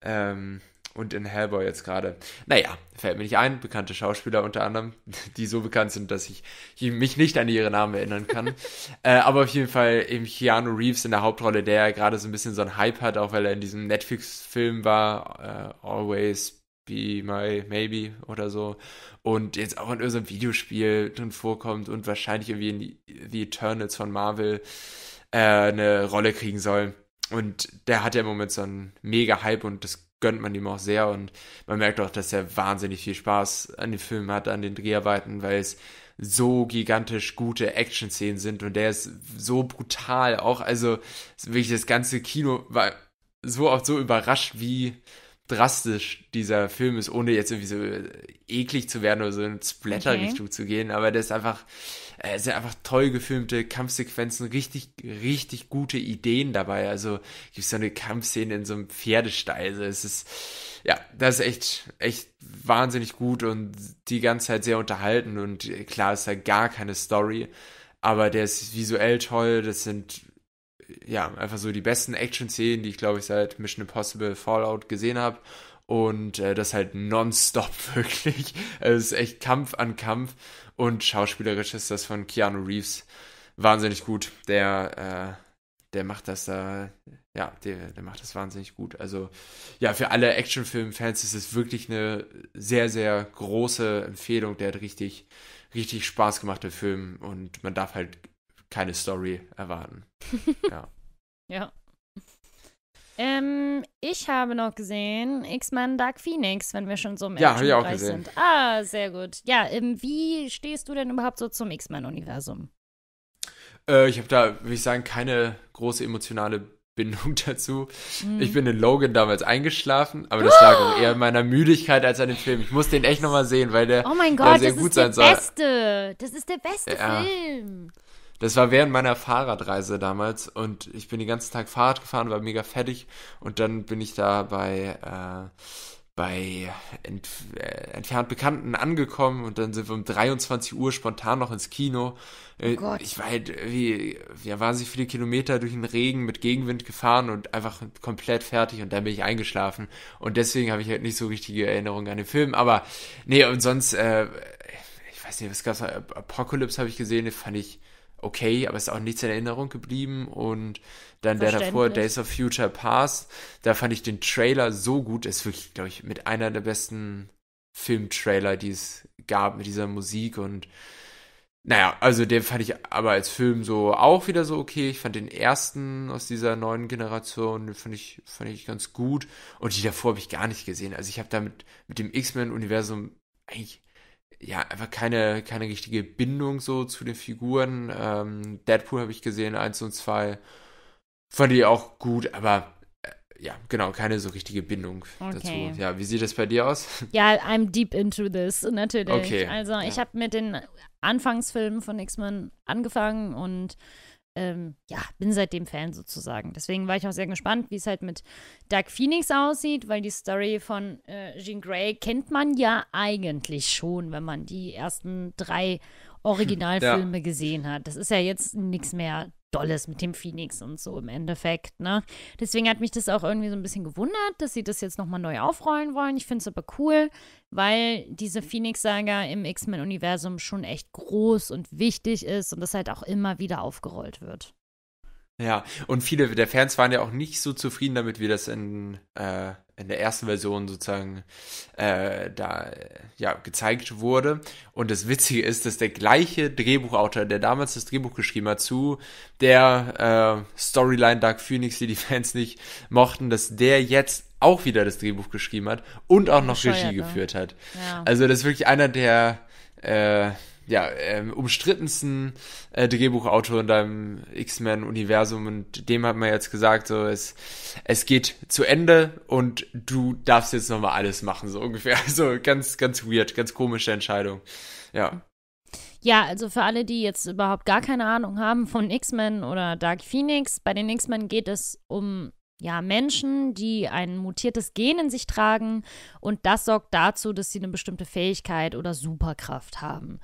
Ähm, und in Hellboy jetzt gerade. Naja, fällt mir nicht ein. Bekannte Schauspieler unter anderem, die so bekannt sind, dass ich mich nicht an ihre Namen erinnern kann. äh, aber auf jeden Fall eben Keanu Reeves in der Hauptrolle, der gerade so ein bisschen so einen Hype hat, auch weil er in diesem Netflix-Film war, uh, Always Be My Maybe oder so. Und jetzt auch in irgendeinem Videospiel drin vorkommt und wahrscheinlich irgendwie in The Eternals von Marvel äh, eine Rolle kriegen soll. Und der hat ja im Moment so einen mega Hype und das gönnt man ihm auch sehr und man merkt auch, dass er wahnsinnig viel Spaß an dem Film hat, an den Dreharbeiten, weil es so gigantisch gute Action-Szenen sind und der ist so brutal auch, also wirklich das ganze Kino war so oft so überrascht, wie drastisch dieser Film ist, ohne jetzt irgendwie so äh, eklig zu werden oder so in Splatter-Richtung okay. zu gehen, aber der ist einfach äh, sind einfach toll gefilmte Kampfsequenzen, richtig, richtig gute Ideen dabei. Also gibt es so eine Kampfszene in so einem Pferdesteil. Also es ist, ja, das ist echt, echt wahnsinnig gut und die ganze Zeit sehr unterhalten und äh, klar ist da gar keine Story. Aber der ist visuell toll, das sind ja, einfach so die besten Action-Szenen, die ich glaube ich seit Mission Impossible Fallout gesehen habe. Und äh, das halt nonstop wirklich. Also, es ist echt Kampf an Kampf. Und schauspielerisch ist das von Keanu Reeves wahnsinnig gut. Der, äh, der macht das da, ja, der, der macht das wahnsinnig gut. Also, ja, für alle Actionfilm-Fans ist es wirklich eine sehr, sehr große Empfehlung. Der hat richtig, richtig Spaß gemacht, der Film. Und man darf halt keine Story erwarten. ja. ja. Ähm, ich habe noch gesehen X-Men Dark Phoenix, wenn wir schon so im ja, hab ich auch gesehen. sind. Ah, sehr gut. Ja, ähm, wie stehst du denn überhaupt so zum X-Men-Universum? Äh, ich habe da, würde ich sagen, keine große emotionale Bindung dazu. Mhm. Ich bin in Logan damals eingeschlafen, aber das lag auch eher an meiner Müdigkeit als an dem Film. Ich muss den echt nochmal sehen, weil der, oh mein Gott, sehr gut sein soll. Oh mein Gott, das ist der beste. Das ist der beste ja. Film. Das war während meiner Fahrradreise damals und ich bin den ganzen Tag Fahrrad gefahren, war mega fertig und dann bin ich da bei, äh, bei ent äh, entfernt Bekannten angekommen und dann sind wir um 23 Uhr spontan noch ins Kino. Äh, oh ich war halt wie, ja, wahnsinnig viele Kilometer durch den Regen mit Gegenwind gefahren und einfach komplett fertig und dann bin ich eingeschlafen. Und deswegen habe ich halt nicht so richtige Erinnerungen an den Film. Aber nee, und sonst, äh, ich weiß nicht, was gab's? Apocalypse habe ich gesehen, den fand ich okay, aber ist auch nichts in Erinnerung geblieben. Und dann der davor, Days of Future Past, da fand ich den Trailer so gut. Ist wirklich, glaube ich, mit einer der besten Filmtrailer, die es gab, mit dieser Musik und naja, also den fand ich aber als Film so auch wieder so okay. Ich fand den ersten aus dieser neuen Generation, den fand ich, fand ich ganz gut. Und die davor habe ich gar nicht gesehen. Also ich habe damit mit dem X-Men-Universum eigentlich ja, einfach keine, keine richtige Bindung so zu den Figuren. Ähm, Deadpool habe ich gesehen, 1 und 2. Fand ich auch gut, aber äh, ja, genau, keine so richtige Bindung okay. dazu. Ja, wie sieht das bei dir aus? Ja, I'm deep into this, natürlich. Okay. Also, ich ja. habe mit den Anfangsfilmen von X-Men angefangen und ähm, ja, bin seitdem Fan sozusagen. Deswegen war ich auch sehr gespannt, wie es halt mit Dark Phoenix aussieht, weil die Story von äh, Jean Grey kennt man ja eigentlich schon, wenn man die ersten drei Originalfilme ja. gesehen hat. Das ist ja jetzt nichts mehr Dolles mit dem Phoenix und so im Endeffekt, ne? Deswegen hat mich das auch irgendwie so ein bisschen gewundert, dass sie das jetzt nochmal neu aufrollen wollen. Ich finde es aber cool, weil diese Phoenix-Saga im X-Men-Universum schon echt groß und wichtig ist und das halt auch immer wieder aufgerollt wird. Ja, und viele der Fans waren ja auch nicht so zufrieden damit, wie das in, äh, in der ersten Version sozusagen äh, da ja, gezeigt wurde. Und das Witzige ist, dass der gleiche Drehbuchautor, der damals das Drehbuch geschrieben hat, zu der äh, Storyline Dark Phoenix, die die Fans nicht mochten, dass der jetzt auch wieder das Drehbuch geschrieben hat und auch noch Regie ne? geführt hat. Ja. Also das ist wirklich einer der Äh, ja, ähm, umstrittensten äh, Drehbuchautor in deinem X-Men-Universum und dem hat man jetzt gesagt, so es, es geht zu Ende und du darfst jetzt nochmal alles machen, so ungefähr. Also ganz, ganz weird, ganz komische Entscheidung. Ja. Ja, also für alle, die jetzt überhaupt gar keine Ahnung haben von X-Men oder Dark Phoenix, bei den X-Men geht es um ja, Menschen, die ein mutiertes Gen in sich tragen und das sorgt dazu, dass sie eine bestimmte Fähigkeit oder Superkraft haben.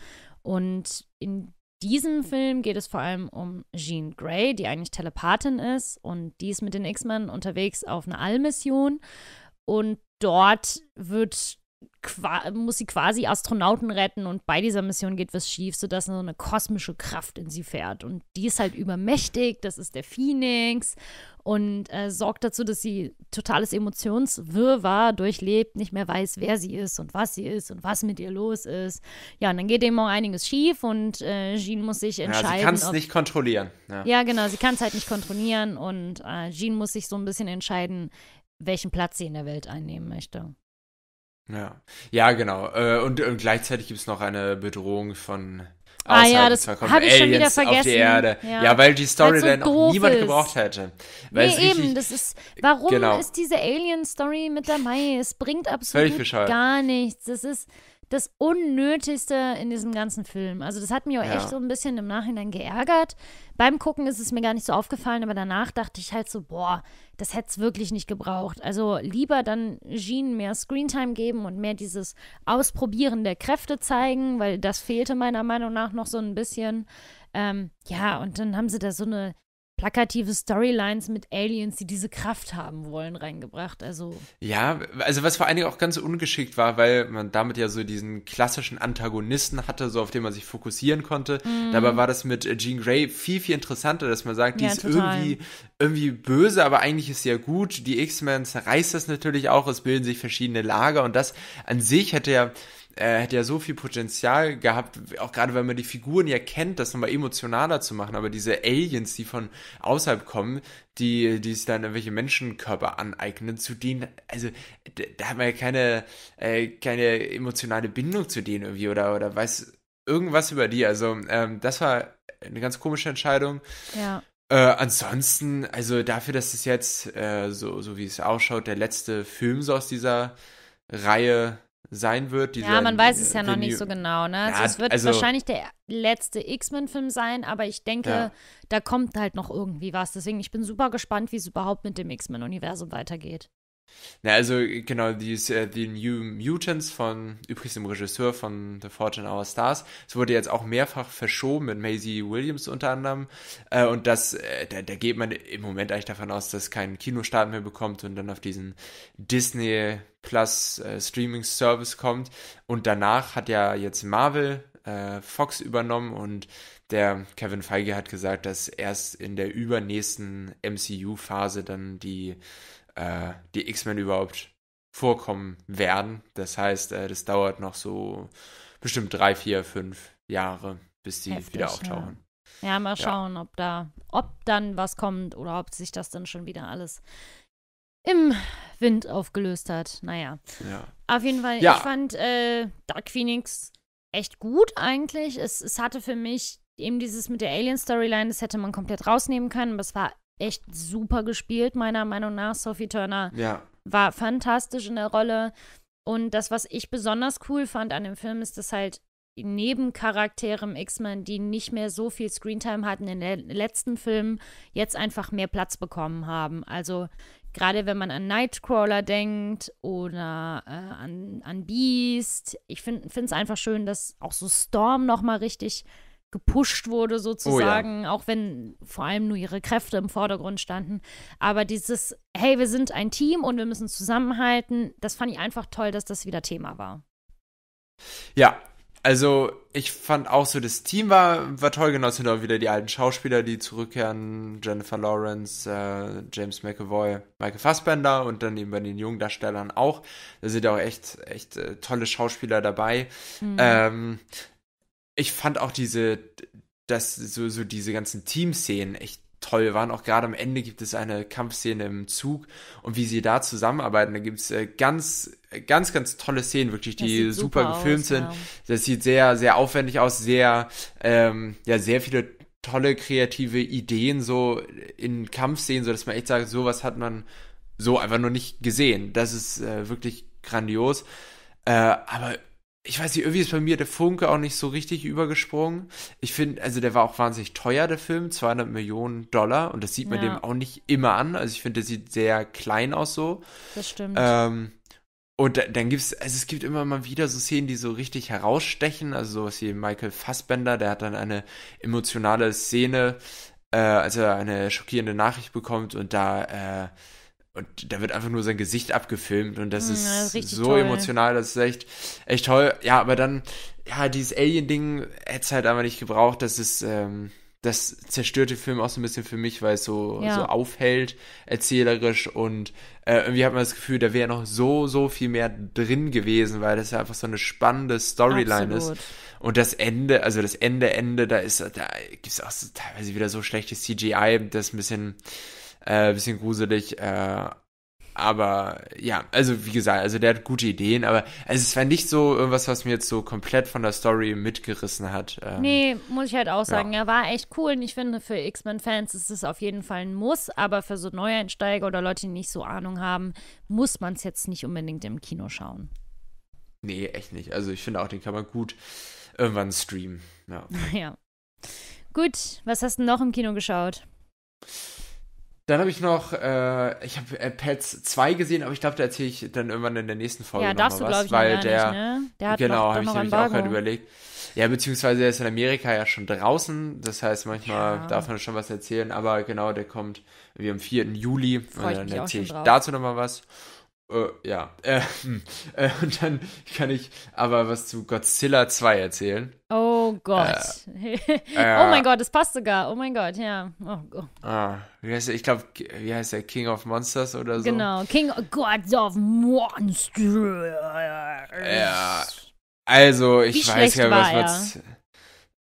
Und in diesem Film geht es vor allem um Jean Grey, die eigentlich Telepathin ist und die ist mit den X-Men unterwegs auf eine Allmission und dort wird muss sie quasi Astronauten retten und bei dieser Mission geht was schief, sodass so eine kosmische Kraft in sie fährt. Und die ist halt übermächtig, das ist der Phoenix und äh, sorgt dazu, dass sie totales Emotionswirrwarr durchlebt, nicht mehr weiß, wer sie ist und was sie ist und was mit ihr los ist. Ja, und dann geht eben auch einiges schief und äh, Jean muss sich entscheiden. Ja, sie kann es nicht kontrollieren. Ja. ja genau, sie kann es halt nicht kontrollieren und äh, Jean muss sich so ein bisschen entscheiden, welchen Platz sie in der Welt einnehmen möchte. Ja, ja genau. Äh, und, und gleichzeitig gibt es noch eine Bedrohung von Ah ja, das habe ich schon wieder vergessen. Auf die Erde. Ja. ja weil die Story so dann auch niemand ist. gebraucht hätte. Weil nee, eben, das ist, warum genau. ist diese Alien-Story mit dabei? Es bringt absolut gar nichts. Das ist, das Unnötigste in diesem ganzen Film. Also das hat mich auch ja. echt so ein bisschen im Nachhinein geärgert. Beim Gucken ist es mir gar nicht so aufgefallen, aber danach dachte ich halt so, boah, das hätte es wirklich nicht gebraucht. Also lieber dann Jean mehr Screentime geben und mehr dieses Ausprobieren der Kräfte zeigen, weil das fehlte meiner Meinung nach noch so ein bisschen. Ähm, ja, und dann haben sie da so eine plakative Storylines mit Aliens, die diese Kraft haben wollen, reingebracht. Also ja, also was vor allen Dingen auch ganz ungeschickt war, weil man damit ja so diesen klassischen Antagonisten hatte, so auf den man sich fokussieren konnte. Mm. Dabei war das mit äh, Jean Grey viel viel interessanter, dass man sagt, die ja, ist irgendwie irgendwie böse, aber eigentlich ist sie ja gut. Die X-Men zerreißt das natürlich auch. Es bilden sich verschiedene Lager und das an sich hätte ja er äh, hätte ja so viel Potenzial gehabt, auch gerade wenn man die Figuren ja kennt, das nochmal emotionaler zu machen. Aber diese Aliens, die von außerhalb kommen, die, die sich dann irgendwelche Menschenkörper aneignen, zu denen, also da hat man ja keine, äh, keine emotionale Bindung zu denen irgendwie oder, oder weiß irgendwas über die. Also ähm, das war eine ganz komische Entscheidung. Ja. Äh, ansonsten, also dafür, dass es jetzt, äh, so, so wie es ausschaut, der letzte Film so aus dieser Reihe sein wird. ja, man weiß es ja noch nicht so genau. Ne? Ja, also es wird also, wahrscheinlich der letzte X-Men-Film sein, aber ich denke, ja. da kommt halt noch irgendwie was. Deswegen, ich bin super gespannt, wie es überhaupt mit dem X-Men-Universum weitergeht. Na, also genau, die, äh, die New Mutants von, übrigens dem Regisseur von The Fortune Our Stars, es wurde jetzt auch mehrfach verschoben mit Maisie Williams unter anderem. Äh, und das, äh, da, da, geht man im Moment eigentlich davon aus, dass kein Kinostart mehr bekommt und dann auf diesen Disney Plus äh, Streaming Service kommt. Und danach hat ja jetzt Marvel äh, Fox übernommen und der Kevin Feige hat gesagt, dass erst in der übernächsten MCU-Phase dann die äh, die X-Men überhaupt vorkommen werden. Das heißt, äh, das dauert noch so bestimmt drei, vier, fünf Jahre, bis die Heftig, wieder auftauchen. Ja. ja mal schauen, ja. ob da, ob dann was kommt oder ob sich das dann schon wieder alles im Wind aufgelöst hat. Naja. Ja. Auf jeden Fall, ja. ich fand äh, Dark Phoenix echt gut eigentlich. Es, es hatte für mich eben dieses mit der Alien-Storyline, das hätte man komplett rausnehmen können, aber es war echt super gespielt, meiner Meinung nach. Sophie Turner ja. war fantastisch in der Rolle. Und das, was ich besonders cool fand an dem Film, ist, dass halt Nebencharaktere im X-Men, die nicht mehr so viel Screentime hatten in den letzten Filmen, jetzt einfach mehr Platz bekommen haben. Also gerade wenn man an Nightcrawler denkt oder äh, an, an Beast. Ich finde es einfach schön, dass auch so Storm nochmal richtig gepusht wurde sozusagen, oh ja. auch wenn vor allem nur ihre Kräfte im Vordergrund standen. Aber dieses, hey, wir sind ein Team und wir müssen zusammenhalten, das fand ich einfach toll, dass das wieder Thema war. Ja, also ich fand auch so, das Team war, war toll, genau, sind auch wieder die alten Schauspieler, die zurückkehren, Jennifer Lawrence, äh, James McAvoy, Michael Fassbender und dann eben bei den jungen Darstellern auch. Da sind auch echt, echt äh, tolle Schauspieler dabei. Mhm. Ähm, ich fand auch diese, dass so, so diese ganzen Teamszenen echt toll waren. Auch gerade am Ende gibt es eine Kampfszene im Zug und wie sie da zusammenarbeiten. Da gibt es äh, ganz, äh, ganz, ganz tolle Szenen, wirklich, die super, super, gefilmt aus, sind. Ja. Das sieht sehr, sehr aufwendig aus, sehr, ähm, ja, sehr viele tolle kreative Ideen so in Kampfszenen, so dass man echt sagt, sowas hat man so einfach noch nicht gesehen. Das ist äh, wirklich grandios. Äh, aber ich weiß nicht, irgendwie ist bei mir der Funke auch nicht so richtig übergesprungen. Ich finde, also der war auch wahnsinnig teuer, der Film, 200 Millionen Dollar. Und das sieht man ja. dem auch nicht immer an. Also ich finde, der sieht sehr klein aus so. Das stimmt. Ähm, und dann gibt es, also es gibt immer mal wieder so Szenen, die so richtig herausstechen. Also sowas wie Michael Fassbender, der hat dann eine emotionale Szene, äh, als er eine schockierende Nachricht bekommt und da äh, und da wird einfach nur sein Gesicht abgefilmt und das, ja, hm, das ist, so toll. emotional, das ist echt, echt toll. Ja, aber dann, ja, dieses Alien-Ding hätte es halt einfach nicht gebraucht. Das ist, ähm, das zerstörte Film auch so ein bisschen für mich, weil es so, ja. so aufhält, erzählerisch und äh, irgendwie hat man das Gefühl, da wäre noch so, so viel mehr drin gewesen, weil das ja einfach so eine spannende Storyline Absolut. ist. Und das Ende, also das Ende, Ende, da ist, da gibt es auch so teilweise wieder so schlechtes CGI, das ein bisschen, äh, bisschen gruselig. Äh, aber ja, also wie gesagt, also der hat gute Ideen, aber also es war nicht so irgendwas, was mir jetzt so komplett von der Story mitgerissen hat. Ähm, nee, muss ich halt auch sagen, ja. er war echt cool und ich finde, für X-Men-Fans ist es auf jeden Fall ein Muss, aber für so Neueinsteiger oder Leute, die nicht so Ahnung haben, muss man es jetzt nicht unbedingt im Kino schauen. Nee, echt nicht. Also ich finde auch, den kann man gut irgendwann streamen. Ja. ja. Gut, was hast du noch im Kino geschaut? Dann habe ich noch, äh, ich habe äh, Pets 2 gesehen, aber ich glaube, da erzähle ich dann irgendwann in der nächsten Folge ja, darfst mal du, was, ich, weil der, nicht, ne? der genau, habe ich nämlich auch gerade überlegt. Ja, beziehungsweise der ist in Amerika ja schon draußen, das heißt, manchmal ja. darf man schon was erzählen, aber genau, der kommt wie am 4. Juli und dann erzähle ich dazu nochmal was. Uh, ja. Äh, hm. äh, und dann kann ich aber was zu Godzilla 2 erzählen. Oh Gott. Äh, oh mein Gott, das passt sogar. Oh mein Gott, ja. Oh, oh. Ah, wie heißt der? Ich glaube, wie heißt der? King of Monsters oder so? Genau, King of Gods of Monsters. Ja. Also, ich wie weiß ja, was man.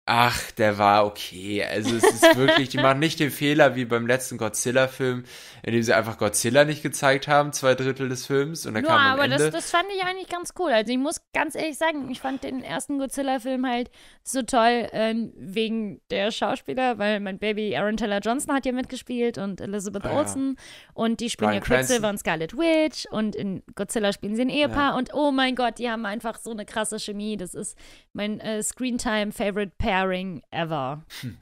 Ach, der war okay. Also es ist wirklich, die machen nicht den Fehler wie beim letzten Godzilla-Film, indem sie einfach Godzilla nicht gezeigt haben, zwei Drittel des Films. Und dann ja, kam am aber Ende. Das, das fand ich eigentlich ganz cool. Also ich muss ganz ehrlich sagen, ich fand den ersten Godzilla-Film halt so toll ähm, wegen der Schauspieler, weil mein Baby Aaron Taylor Johnson hat ja mitgespielt und Elizabeth ah, Olsen. Ja. Und die spielen Brian ja Quicksilver und Scarlet Witch. Und in Godzilla spielen sie ein Ehepaar. Ja. Und oh mein Gott, die haben einfach so eine krasse Chemie. Das ist mein äh, Screentime-Favorite Pairing ever. Hm.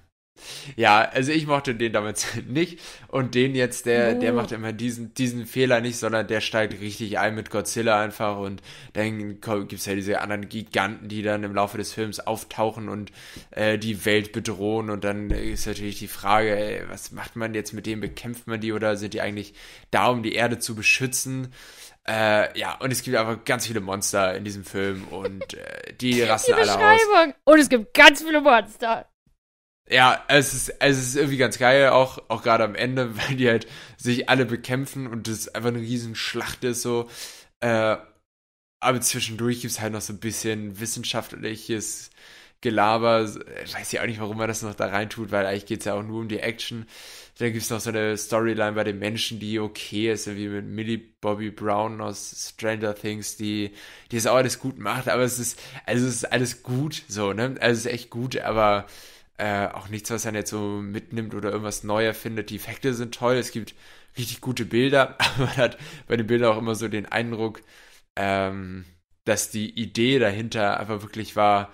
Ja, also ich mochte den damals nicht und den jetzt, der, der oh. macht immer diesen, diesen Fehler nicht, sondern der steigt richtig ein mit Godzilla einfach und dann gibt es ja diese anderen Giganten, die dann im Laufe des Films auftauchen und äh, die Welt bedrohen und dann ist natürlich die Frage, ey, was macht man jetzt mit denen, bekämpft man die oder sind die eigentlich da, um die Erde zu beschützen? Äh, ja, und es gibt einfach ganz viele Monster in diesem Film und äh, die rasten die alle aus. Und es gibt ganz viele Monster ja, es ist, es ist irgendwie ganz geil, auch, auch gerade am Ende, weil die halt sich alle bekämpfen und das einfach eine riesen Schlacht ist so. Äh, aber zwischendurch gibt es halt noch so ein bisschen wissenschaftliches Gelaber. Ich weiß ja auch nicht, warum man das noch da reintut, weil eigentlich geht es ja auch nur um die Action. Dann gibt es noch so eine Storyline bei den Menschen, die okay ist, wie mit Millie Bobby Brown aus Stranger Things, die, die es auch alles gut macht, aber es ist, also es ist alles gut, so, ne? Also es ist echt gut, aber äh, auch nichts, was er jetzt so mitnimmt oder irgendwas neu erfindet. Die Effekte sind toll, es gibt richtig gute Bilder, aber man hat bei den Bildern auch immer so den Eindruck, ähm, dass die Idee dahinter einfach wirklich war,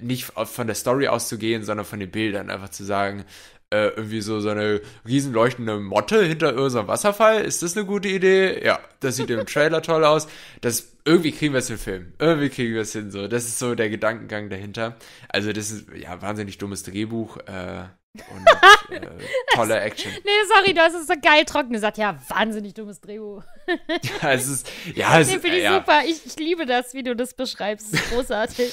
nicht von der Story auszugehen, sondern von den Bildern. Einfach zu sagen, äh, irgendwie so, so eine riesen leuchtende Motte hinter irgendeinem Wasserfall. Ist das eine gute Idee? Ja, das sieht im Trailer toll aus. Das irgendwie kriegen wir es in Film. Irgendwie kriegen wir es hin. So, das ist so der Gedankengang dahinter. Also, das ist ja wahnsinnig dummes Drehbuch. Äh, und äh, tolle Action. Nee, sorry, du hast es so geil trocken gesagt. Ja, wahnsinnig dummes Drehbuch. ja, es ist. Ja, es nee, finde ich ja. super. Ich, ich liebe das, wie du das beschreibst. Es ist großartig.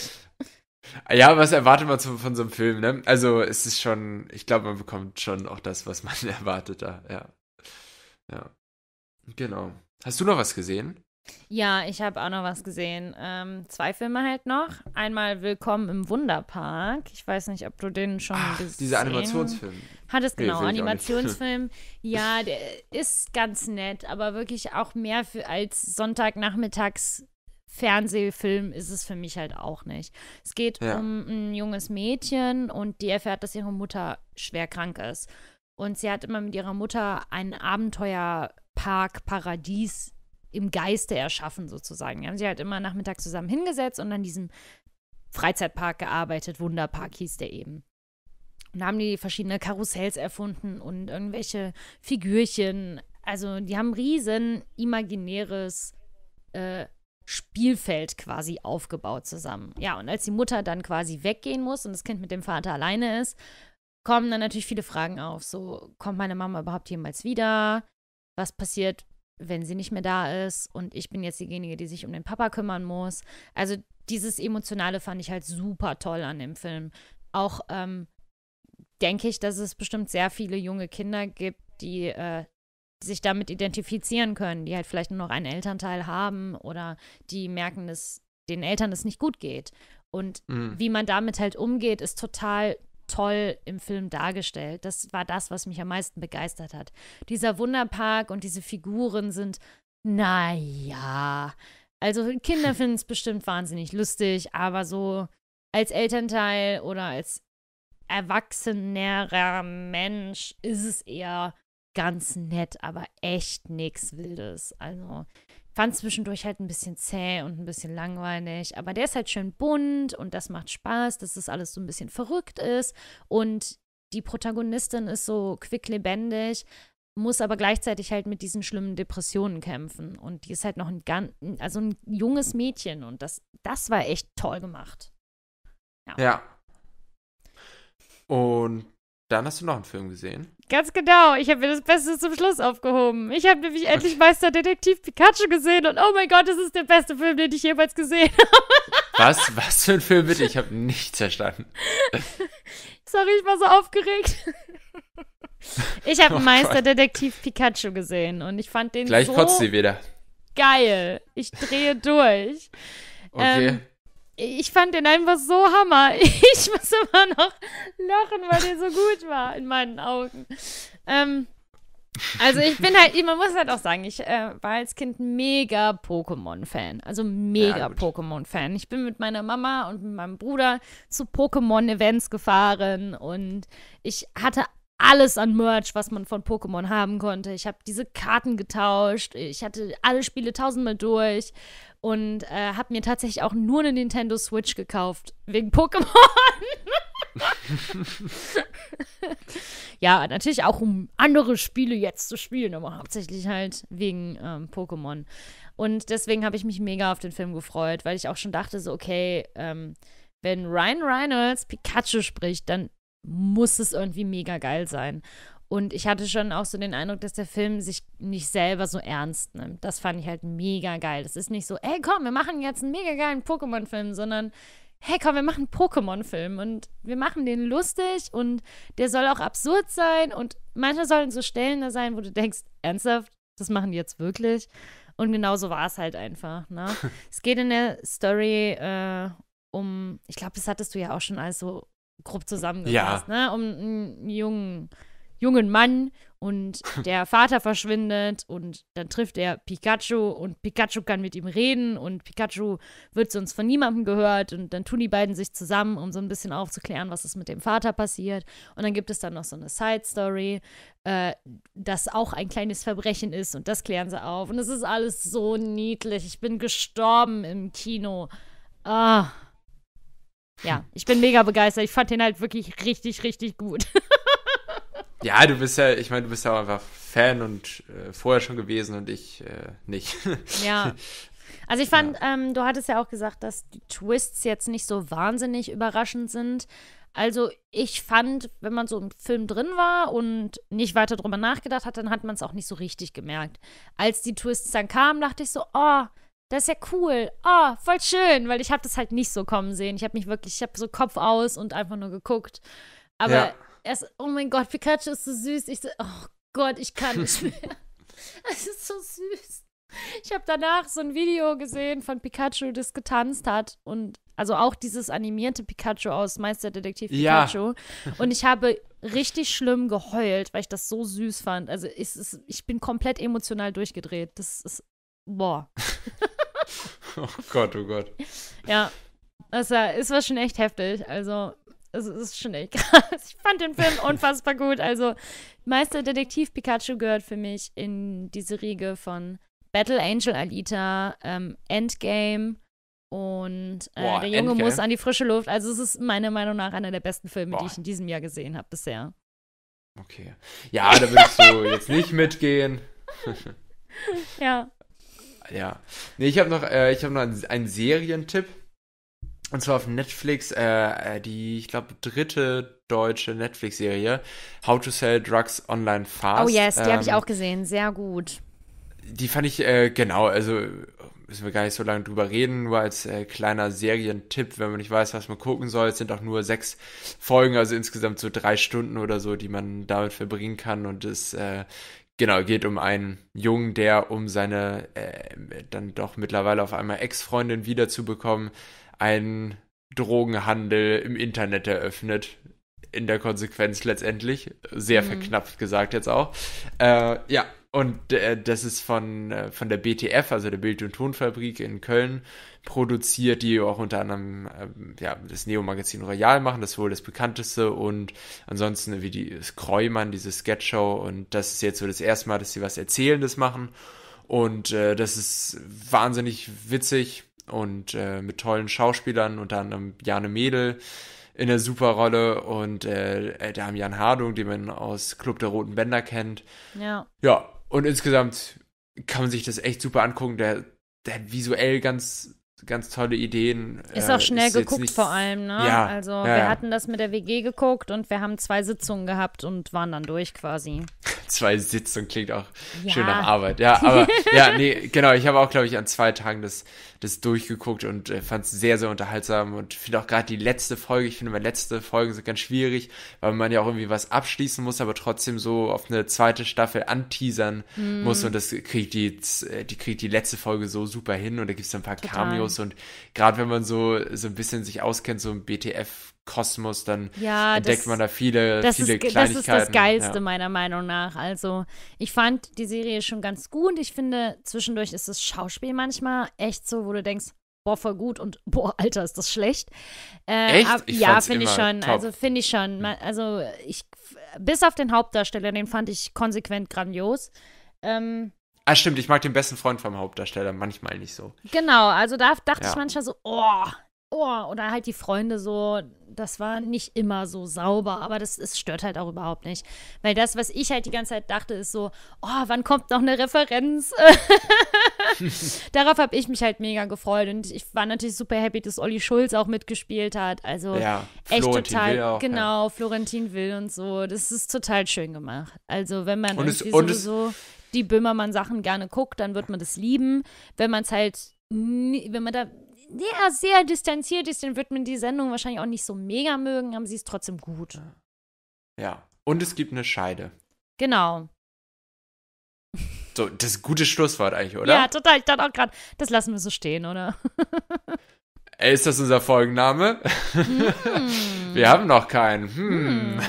Ja, was erwartet man zu, von so einem Film, ne? Also es ist schon, ich glaube, man bekommt schon auch das, was man erwartet da, ja. Ja. Genau. Hast du noch was gesehen? Ja, ich habe auch noch was gesehen. Ähm, zwei Filme halt noch. Einmal Willkommen im Wunderpark. Ich weiß nicht, ob du den schon Ach, gesehen hast. Dieser Animationsfilm. Hat es genau, nee, Animationsfilm. ja, der ist ganz nett, aber wirklich auch mehr für als Sonntagnachmittags Fernsehfilm ist es für mich halt auch nicht. Es geht ja. um ein junges Mädchen und die erfährt, dass ihre Mutter schwer krank ist. Und sie hat immer mit ihrer Mutter ein Abenteuerpark, Paradies im Geiste erschaffen, sozusagen. Die haben sie halt immer nachmittags zusammen hingesetzt und an diesem Freizeitpark gearbeitet. Wunderpark hieß der eben. Und da haben die verschiedene Karussells erfunden und irgendwelche Figürchen. Also die haben riesen imaginäres äh, Spielfeld quasi aufgebaut zusammen. Ja, und als die Mutter dann quasi weggehen muss und das Kind mit dem Vater alleine ist, kommen dann natürlich viele Fragen auf. So, kommt meine Mama überhaupt jemals wieder? Was passiert, wenn sie nicht mehr da ist? Und ich bin jetzt diejenige, die sich um den Papa kümmern muss. Also dieses Emotionale fand ich halt super toll an dem Film. Auch ähm, denke ich, dass es bestimmt sehr viele junge Kinder gibt, die äh, sich damit identifizieren können, die halt vielleicht nur noch einen Elternteil haben oder die merken, dass den Eltern es nicht gut geht. Und mhm. wie man damit halt umgeht, ist total toll im Film dargestellt. Das war das, was mich am meisten begeistert hat. Dieser Wunderpark und diese Figuren sind, naja, also Kinder finden es bestimmt wahnsinnig lustig, aber so als Elternteil oder als erwachsenerer Mensch ist es eher ganz nett, aber echt nichts Wildes. Also fand zwischendurch halt ein bisschen zäh und ein bisschen langweilig, aber der ist halt schön bunt und das macht Spaß, dass das alles so ein bisschen verrückt ist und die Protagonistin ist so quicklebendig, muss aber gleichzeitig halt mit diesen schlimmen Depressionen kämpfen und die ist halt noch ein ganz, also ein junges Mädchen und das, das war echt toll gemacht. Ja. ja. Und dann hast du noch einen Film gesehen? Ganz genau. Ich habe mir das Beste zum Schluss aufgehoben. Ich habe nämlich endlich Meister Detektiv Pikachu gesehen und oh mein Gott, das ist der beste Film, den ich jemals gesehen habe. Was? Was für ein Film bitte? Ich habe nichts verstanden. Sorry, ich war so aufgeregt. Ich habe oh Meister Detektiv Pikachu gesehen und ich fand den Gleich so kotzt sie wieder. geil. Ich drehe durch. Okay. Ähm, ich fand den einfach so hammer. Ich muss immer noch lachen, weil der so gut war in meinen Augen. Ähm, also ich bin halt, man muss halt auch sagen, ich äh, war als Kind mega Pokémon-Fan. Also mega ja, Pokémon-Fan. Ich bin mit meiner Mama und mit meinem Bruder zu Pokémon-Events gefahren und ich hatte alles an Merch, was man von Pokémon haben konnte. Ich habe diese Karten getauscht. Ich hatte alle Spiele tausendmal durch und äh, habe mir tatsächlich auch nur eine Nintendo Switch gekauft, wegen Pokémon. ja, natürlich auch um andere Spiele jetzt zu spielen, aber hauptsächlich halt wegen ähm, Pokémon. Und deswegen habe ich mich mega auf den Film gefreut, weil ich auch schon dachte, so, okay, ähm, wenn Ryan Reynolds Pikachu spricht, dann muss es irgendwie mega geil sein. Und ich hatte schon auch so den Eindruck, dass der Film sich nicht selber so ernst nimmt. Das fand ich halt mega geil. Das ist nicht so, ey, komm, wir machen jetzt einen mega geilen Pokémon-Film, sondern hey, komm, wir machen einen Pokémon-Film und wir machen den lustig und der soll auch absurd sein und manchmal sollen so Stellen da sein, wo du denkst, ernsthaft, das machen die jetzt wirklich? Und genau so war es halt einfach. Ne? es geht in der Story äh, um, ich glaube, das hattest du ja auch schon alles so grob zusammengefasst, ja. ne? um einen jungen jungen Mann und der Vater verschwindet und dann trifft er Pikachu und Pikachu kann mit ihm reden und Pikachu wird sonst von niemandem gehört und dann tun die beiden sich zusammen, um so ein bisschen aufzuklären, was ist mit dem Vater passiert. Und dann gibt es dann noch so eine Side-Story, äh, das auch ein kleines Verbrechen ist und das klären sie auf. Und es ist alles so niedlich. Ich bin gestorben im Kino. Ah. Ja, ich bin mega begeistert. Ich fand den halt wirklich richtig, richtig gut. Ja, du bist ja, ich meine, du bist ja auch einfach Fan und äh, vorher schon gewesen und ich äh, nicht. Ja. Also ich fand, ja. ähm, du hattest ja auch gesagt, dass die Twists jetzt nicht so wahnsinnig überraschend sind. Also ich fand, wenn man so im Film drin war und nicht weiter drüber nachgedacht hat, dann hat man es auch nicht so richtig gemerkt. Als die Twists dann kamen, dachte ich so, oh, das ist ja cool. Oh, voll schön, weil ich habe das halt nicht so kommen sehen. Ich habe mich wirklich, ich habe so Kopf aus und einfach nur geguckt. Aber ja erst, oh mein Gott, Pikachu ist so süß. Ich so, oh Gott, ich kann nicht mehr. es ist so süß. Ich habe danach so ein Video gesehen von Pikachu, das getanzt hat und also auch dieses animierte Pikachu aus Meisterdetektiv Pikachu. Ja. Und ich habe richtig schlimm geheult, weil ich das so süß fand. Also ich, ich bin komplett emotional durchgedreht. Das ist boah. oh Gott, oh Gott. Ja, das war, es war schon echt heftig. Also es ist schon echt krass. Ich fand den Film unfassbar gut. Also, Meister Detektiv Pikachu gehört für mich in diese Riege von Battle Angel Alita, ähm, Endgame und äh, Boah, der Junge Endgame. muss an die frische Luft. Also, es ist meiner Meinung nach einer der besten Filme, Boah. die ich in diesem Jahr gesehen habe bisher. Okay. Ja, da würdest du jetzt nicht mitgehen. ja. Ja. Nee, ich habe noch, äh, hab noch einen, einen Serientipp. Und zwar auf Netflix, äh, äh, die, ich glaube, dritte deutsche Netflix-Serie, How to Sell Drugs Online Fast. Oh yes, die ähm, habe ich auch gesehen, sehr gut. Die fand ich, äh, genau, also müssen wir gar nicht so lange drüber reden, nur als äh, kleiner Serientipp, wenn man nicht weiß, was man gucken soll. Es sind auch nur sechs Folgen, also insgesamt so drei Stunden oder so, die man damit verbringen kann. Und es äh, genau, geht um einen Jungen, der um seine äh, dann doch mittlerweile auf einmal Ex-Freundin wiederzubekommen, einen Drogenhandel im Internet eröffnet. In der Konsequenz letztendlich. Sehr mhm. verknappt gesagt jetzt auch. Äh, ja, und äh, das ist von, äh, von der BTF, also der Bild- und Tonfabrik in Köln, produziert, die auch unter anderem äh, ja, das Neo-Magazin Royal machen, das ist wohl das bekannteste. Und ansonsten wie die Kräumann, diese Sketchshow. Und das ist jetzt so das erste Mal, dass sie was Erzählendes machen. Und äh, das ist wahnsinnig witzig, und äh, mit tollen Schauspielern, unter anderem Jane Mädel in der Superrolle und äh, äh da haben Jan Hardung, den man aus Club der Roten Bänder kennt. Ja. Ja, und insgesamt kann man sich das echt super angucken. Der, der visuell ganz ganz tolle Ideen. Ist auch äh, schnell ist geguckt nicht, vor allem, ne? Ja, also ja, wir ja. hatten das mit der WG geguckt und wir haben zwei Sitzungen gehabt und waren dann durch quasi. zwei Sitzungen klingt auch ja. schön nach Arbeit. Ja, aber ja, nee, genau, ich habe auch, glaube ich, an zwei Tagen das, das durchgeguckt und äh, fand es sehr, sehr unterhaltsam und finde auch gerade die letzte Folge, ich finde meine letzte Folgen sind ganz schwierig, weil man ja auch irgendwie was abschließen muss, aber trotzdem so auf eine zweite Staffel anteasern mm. muss und das kriegt die, äh, die kriegt die letzte Folge so super hin und da gibt es ein paar Total. Cameos aus. Und gerade wenn man so, so ein bisschen sich auskennt, so im BTF Kosmos, dann ja, entdeckt das, man da viele, viele ist, Kleinigkeiten. Das ist das Geilste, ja. meiner Meinung nach. Also, ich fand die Serie schon ganz gut. Ich finde, zwischendurch ist das Schauspiel manchmal echt so, wo du denkst, boah, voll gut und boah, Alter, ist das schlecht. Äh, echt? Ab, ja, finde ich schon. Top. Also, finde ich schon. Also, ich, bis auf den Hauptdarsteller, den fand ich konsequent grandios. Ähm, Ah, stimmt, ich mag den besten Freund vom Hauptdarsteller manchmal nicht so. Genau, also da dachte ja. ich manchmal so, oh, oh, oder halt die Freunde so, das war nicht immer so sauber, aber das, das stört halt auch überhaupt nicht. Weil das, was ich halt die ganze Zeit dachte, ist so, oh, wann kommt noch eine Referenz? Darauf habe ich mich halt mega gefreut und ich war natürlich super happy, dass Olli Schulz auch mitgespielt hat. Also ja, echt Florentin total, auch, genau, ja. Florentin Will und so. Das ist total schön gemacht. Also wenn man und irgendwie es, sowieso die Böhmermann-Sachen gerne guckt, dann wird man das lieben. Wenn man es halt, wenn man da sehr, sehr distanziert ist, dann wird man die Sendung wahrscheinlich auch nicht so mega mögen, aber sie ist trotzdem gut. Ja, und es gibt eine Scheide. Genau. So, das ist ein gutes Schlusswort eigentlich, oder? Ja, total. Ich dachte auch gerade, das lassen wir so stehen, oder? Ey, Ist das unser Folgenname? Mm. Wir haben noch keinen. Hm. Mm.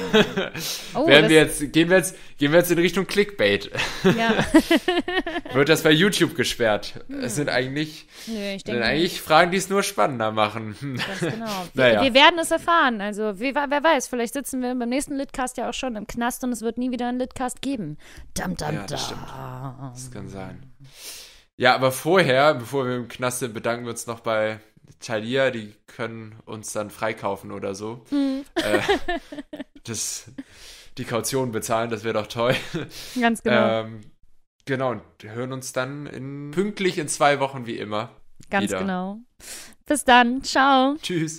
Oh, wir jetzt, gehen, wir jetzt, gehen wir jetzt in Richtung Clickbait. Ja. Wird das bei YouTube gesperrt? Hm. Es sind eigentlich, Nö, ich denke sind eigentlich Fragen, die es nur spannender machen. Ganz genau. naja. wir, werden es erfahren. Also wie, wer weiß, vielleicht sitzen wir beim nächsten Litcast ja auch schon im Knast und es wird nie wieder einen Litcast geben. Dam, dam, ja, das stimmt. Das kann sein. Ja, aber vorher, bevor wir im Knast sind, bedanken wir uns noch bei Thalia, die können uns dann freikaufen oder so. Mhm. Äh, das, die Kaution bezahlen, das wäre doch toll. Ganz genau. Ähm, genau, und hören uns dann in, pünktlich in zwei Wochen wie immer. Ganz wieder. genau. Bis dann. Ciao. Tschüss.